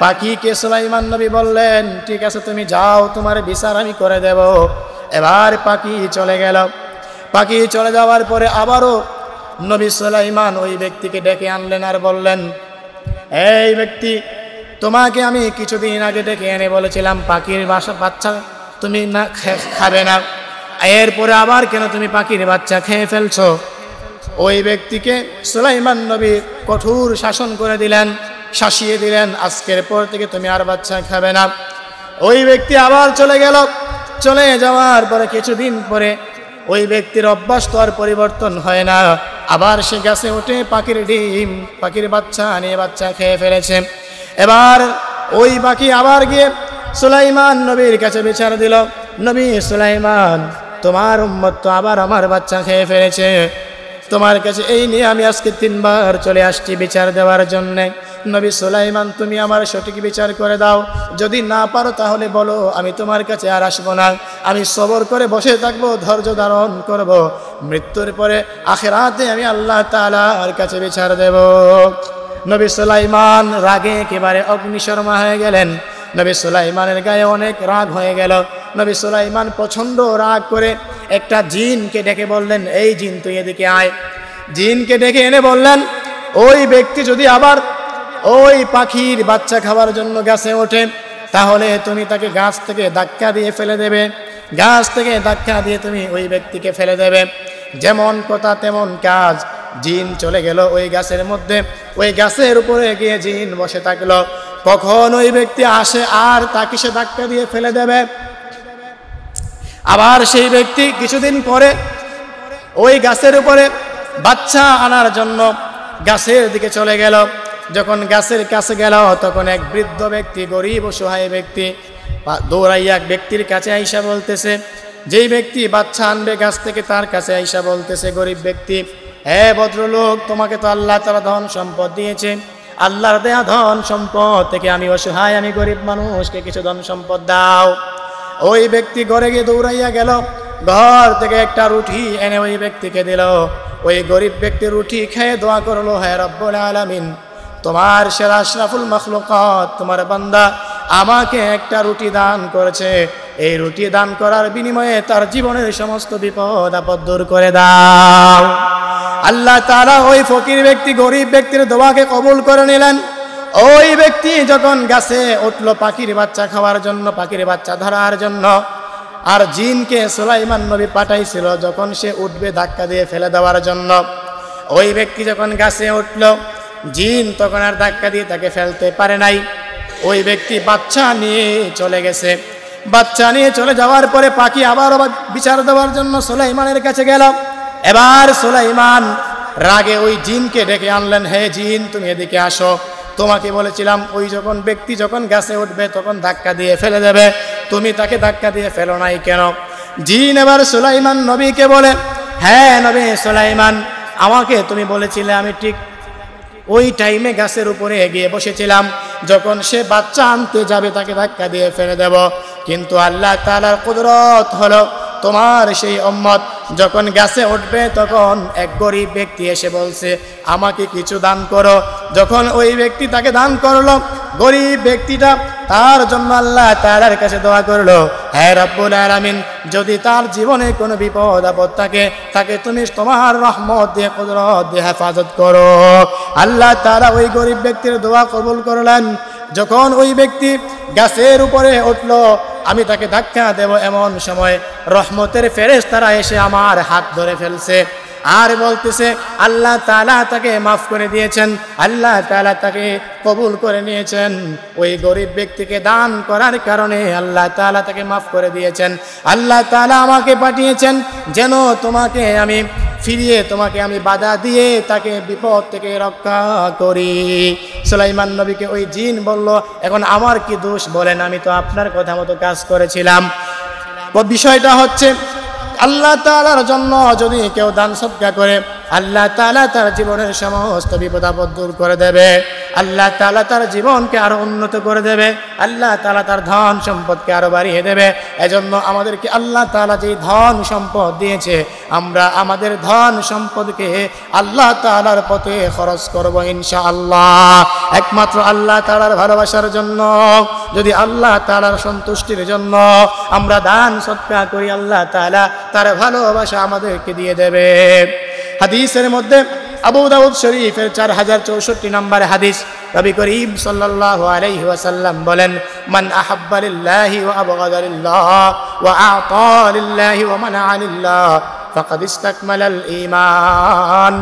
পাখিকে সুলাইমান নবী বললেন ঠিক আছে তুমি যাও তোমার বিচার আমি করে দেব এবার পাখি চলে গেল পাখি চলে যাওয়ার পরে আবারও নবী সালাইমান ওই ব্যক্তিকে ডেকে আনলেন আর বললেন এই ব্যক্তি তোমাকে আমি কিছুদিন আগে ডেকে এনে বলেছিলাম পাখির বাসা বাচ্চা তুমি না খাবে না এরপরে আবার কেন তুমি পাখির বাচ্চা খেয়ে ফেলছ ওই ব্যক্তিকে সুলাইমান নবী কঠোর শাসন করে দিলেন শাসিয়ে দিলেন আজকের পর থেকে তুমি আর বাচ্চা খাবে না ওই ব্যক্তি আবার চলে গেল চলে যাওয়ার পরে কিছুদিন পরে ওই ব্যক্তির অভ্যাস তো আর পরিবর্তন হয় না আবার সে গাছে উঠে পাখির ডিম পাখির বাচ্চা নিয়ে বাচ্চা খেয়ে ফেলেছে এবার ওই পাখি আবার গিয়ে সুলাইমান নবীর কাছে বিচার দিল নবী সুলাইমান তোমার উম্মত তো আবার আমার বাচ্চা খেয়ে ফেলেছে তোমার কাছে এই নিয়ে আমি আজকে তিনবার চলে আসছি বিচার দেওয়ার জন্যে নবী সুলাইমান তুমি আমার সঠিক বিচার করে দাও যদি না পারো তাহলে বলো আমি তোমার কাছে আর আসবো না আমি সবর করে বসে থাকবো ধৈর্য ধারণ করব। মৃত্যুর পরে আখেরাতে আমি আল্লাহ তালার কাছে বিচার দেব নবী সুলাইমান রাগে একেবারে অগ্নিশর্মা হয়ে গেলেন নবী সুলাইমানের গায়ে অনেক রাগ হয়ে গেল নবী সুলাইমান প্রচণ্ড রাগ করে একটা জিনকে ডেকে বললেন এই জিন তুই এদিকে আয় জিনকে ডেকে এনে বললেন ওই ব্যক্তি যদি আবার ওই পাখির বাচ্চা খাওয়ার জন্য গাছে ওঠে তাহলে তুমি তাকে গাছ থেকে ধাক্কা দিয়ে ফেলে দেবে গাছ থেকে ধাক্কা দিয়ে তুমি ওই ব্যক্তিকে ফেলে দেবে যেমন কথা তেমন কাজ জিন চলে গেল ওই গাছের মধ্যে ওই গাছের উপরে গিয়ে জিন বসে থাকলো কখন ওই ব্যক্তি আসে আর তাকে সে ধাক্কা দিয়ে ফেলে দেবে আবার সেই ব্যক্তি কিছুদিন পরে ওই গাছের উপরে বাচ্চা আনার জন্য গাছের দিকে চলে গেল যখন গাছের কাছে গেল তখন এক বৃদ্ধ ব্যক্তি গরিব অসহায় ব্যক্তি দৌড়াইয়া এক ব্যক্তির কাছে আইসা বলতেছে যেই ব্যক্তি বাচ্চা আনবে গাছ থেকে তার কাছে আইসা বলতেছে গরিব ব্যক্তি হ্যাঁ ভদ্রলোক তোমাকে তো আল্লাহ তারা ধন সম্পদ দিয়েছে আল্লাহর দেয়া ধন সম্পদ থেকে আমি অসহায় আমি গরিব মানুষকে কিছু ধন সম্পদ দাও ওই ব্যক্তি ঘরে গিয়ে দৌড়াইয়া গেল ঘর থেকে একটা রুটি এনে ওই ব্যক্তিকে দিল ওই গরিব ব্যক্তি রুটি খেয়ে দোয়া করলো হ্যাঁ রব্বুল আলমিন তোমার সেরা আশরাফুল মখলুকত তোমার বান্দা আমাকে একটা রুটি দান করেছে এই রুটি দান করার বিনিময়ে তার জীবনের সমস্ত বিপদ আপদ দূর করে দাও আল্লাহ তারা ওই ফকির ব্যক্তি গরিব ব্যক্তির দোয়াকে কবুল করে নিলেন ওই ব্যক্তি যখন গাছে উঠলো পাখির বাচ্চা খাওয়ার জন্য পাখির বাচ্চা ধরার জন্য আর জিনকে সুলাইমান নবী পাঠাইছিল যখন সে উঠবে ধাক্কা দিয়ে ফেলে দেওয়ার জন্য ওই ব্যক্তি যখন গাছে উঠল জিন তখন আর ধাক্কা দিয়ে তাকে ফেলতে পারে নাই ওই ব্যক্তি বাচ্চা নিয়ে চলে গেছে বাচ্চা নিয়ে চলে যাওয়ার পরে পাখি আবার বিচার দেওয়ার জন্য সোলাইমানের কাছে গেল এবার সোলাইমান রাগে ওই জিনকে ডেকে আনলেন হে জিন তুমি এদিকে আসো তোমাকে বলেছিলাম ওই যখন ব্যক্তি যখন গাছে উঠবে তখন ধাক্কা দিয়ে ফেলে দেবে তুমি তাকে ধাক্কা দিয়ে ফেলো নাই কেন জিন এবার সোলাইমান নবীকে বলে হ্যাঁ নবী সোলাইমান আমাকে তুমি বলেছিলে আমি ঠিক ওই টাইমে গাছের উপরে এগিয়ে বসেছিলাম যখন সে বাচ্চা আনতে যাবে তাকে ধাক্কা দিয়ে ফেলে দেব কিন্তু আল্লাহ তালার কুদরত হলো তোমার সেই অম্মত যখন গ্যাসে উঠবে তখন এক গরিব ব্যক্তি এসে বলছে আমাকে কিছু দান করো যখন ওই ব্যক্তি তাকে দান করলো গরিব ব্যক্তিটা তার জন্য আল্লাহ তার কাছে দোয়া করলো হ্যাঁ রব্বুল আরামিন যদি তার জীবনে কোনো বিপদ আপদ থাকে তাকে তুমি তোমার রহমত দিয়ে কুদরত দিয়ে হেফাজত করো আল্লাহ তারা ওই গরিব ব্যক্তির দোয়া কবুল করলেন যখন ওই ব্যক্তি গ্যাসের উপরে উঠলো আমি তাকে ধাক্কা দেব এমন সময় রহমতের ফেরেস তারা এসে আমার হাত ধরে ফেলছে আর বলতেছে আল্লাহ তালা তাকে মাফ করে দিয়েছেন আল্লাহ তালা তাকে কবুল করে নিয়েছেন ওই গরিব ব্যক্তিকে দান করার কারণে আল্লাহ তালা তাকে মাফ করে দিয়েছেন আল্লাহ তালা আমাকে পাঠিয়েছেন যেন তোমাকে আমি ফিরিয়ে তোমাকে আমি বাধা দিয়ে তাকে বিপদ থেকে রক্ষা করি সুলাইমান নবীকে ওই জিন বলল এখন আমার কি দোষ বলেন আমি তো আপনার কথা মতো কাজ করেছিলাম বিষয়টা হচ্ছে আল্লাহ তালার জন্য যদি কেউ দান সৎকা করে আল্লাহ তালা তার জীবনের সমস্ত বিপদাপদ দূর করে দেবে আল্লাহ তালা তার জীবনকে আরও উন্নত করে দেবে আল্লাহ তালা তার ধন সম্পদকে আরও বাড়িয়ে দেবে এজন্য আমাদেরকে আল্লাহ তালা যে ধন সম্পদ দিয়েছে আমরা আমাদের ধন সম্পদকে আল্লাহ তালার পথে খরচ করবো ইনশা আল্লাহ একমাত্র আল্লাহ তালার ভালোবাসার জন্য যদি আল্লাহ তালার সন্তুষ্টির জন্য আমরা দান সৎকা করি আল্লাহ তালা তার ভালোবাসা আমাদেরকে দিয়ে দেবে হাদিসের মধ্যে আবু দাউদ শরীফের চার হাজার চৌষট্টি নম্বর হাদিস রবি করিম সাল্লাহ আলাইহি ওয়াসাল্লাম বলেন মান আহাব্বালিল্লাহি ওয়া আবগাদালিল্লাহ ওয়া আতালিল্লাহি ওয়া মানাআলিল্লাহ ফাকাদ ইসতাকমালাল ঈমান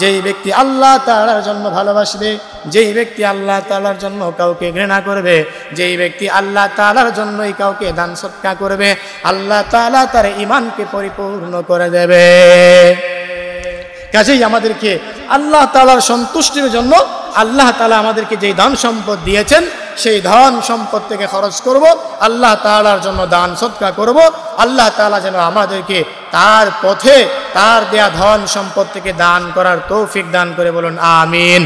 যেই ব্যক্তি আল্লাহ তাআলার জন্য ভালোবাসবে যেই ব্যক্তি আল্লাহ তাআলার জন্য কাউকে ঘৃণা করবে যেই ব্যক্তি আল্লাহ তাআলার জন্যই কাউকে দান সৎকা করবে আল্লাহ তাআলা তার ঈমানকে পরিপূর্ণ করে দেবে কাজেই আমাদেরকে আল্লাহ তালার সন্তুষ্টির জন্য আল্লাহ তালা আমাদেরকে যেই ধন সম্পদ দিয়েছেন সেই ধন সম্পদ থেকে খরচ করব আল্লাহ তালার জন্য দান সৎকা করব আল্লাহ তালা যেন আমাদেরকে তার পথে তার দেয়া ধন সম্পদ থেকে দান করার তৌফিক দান করে বলুন আমিন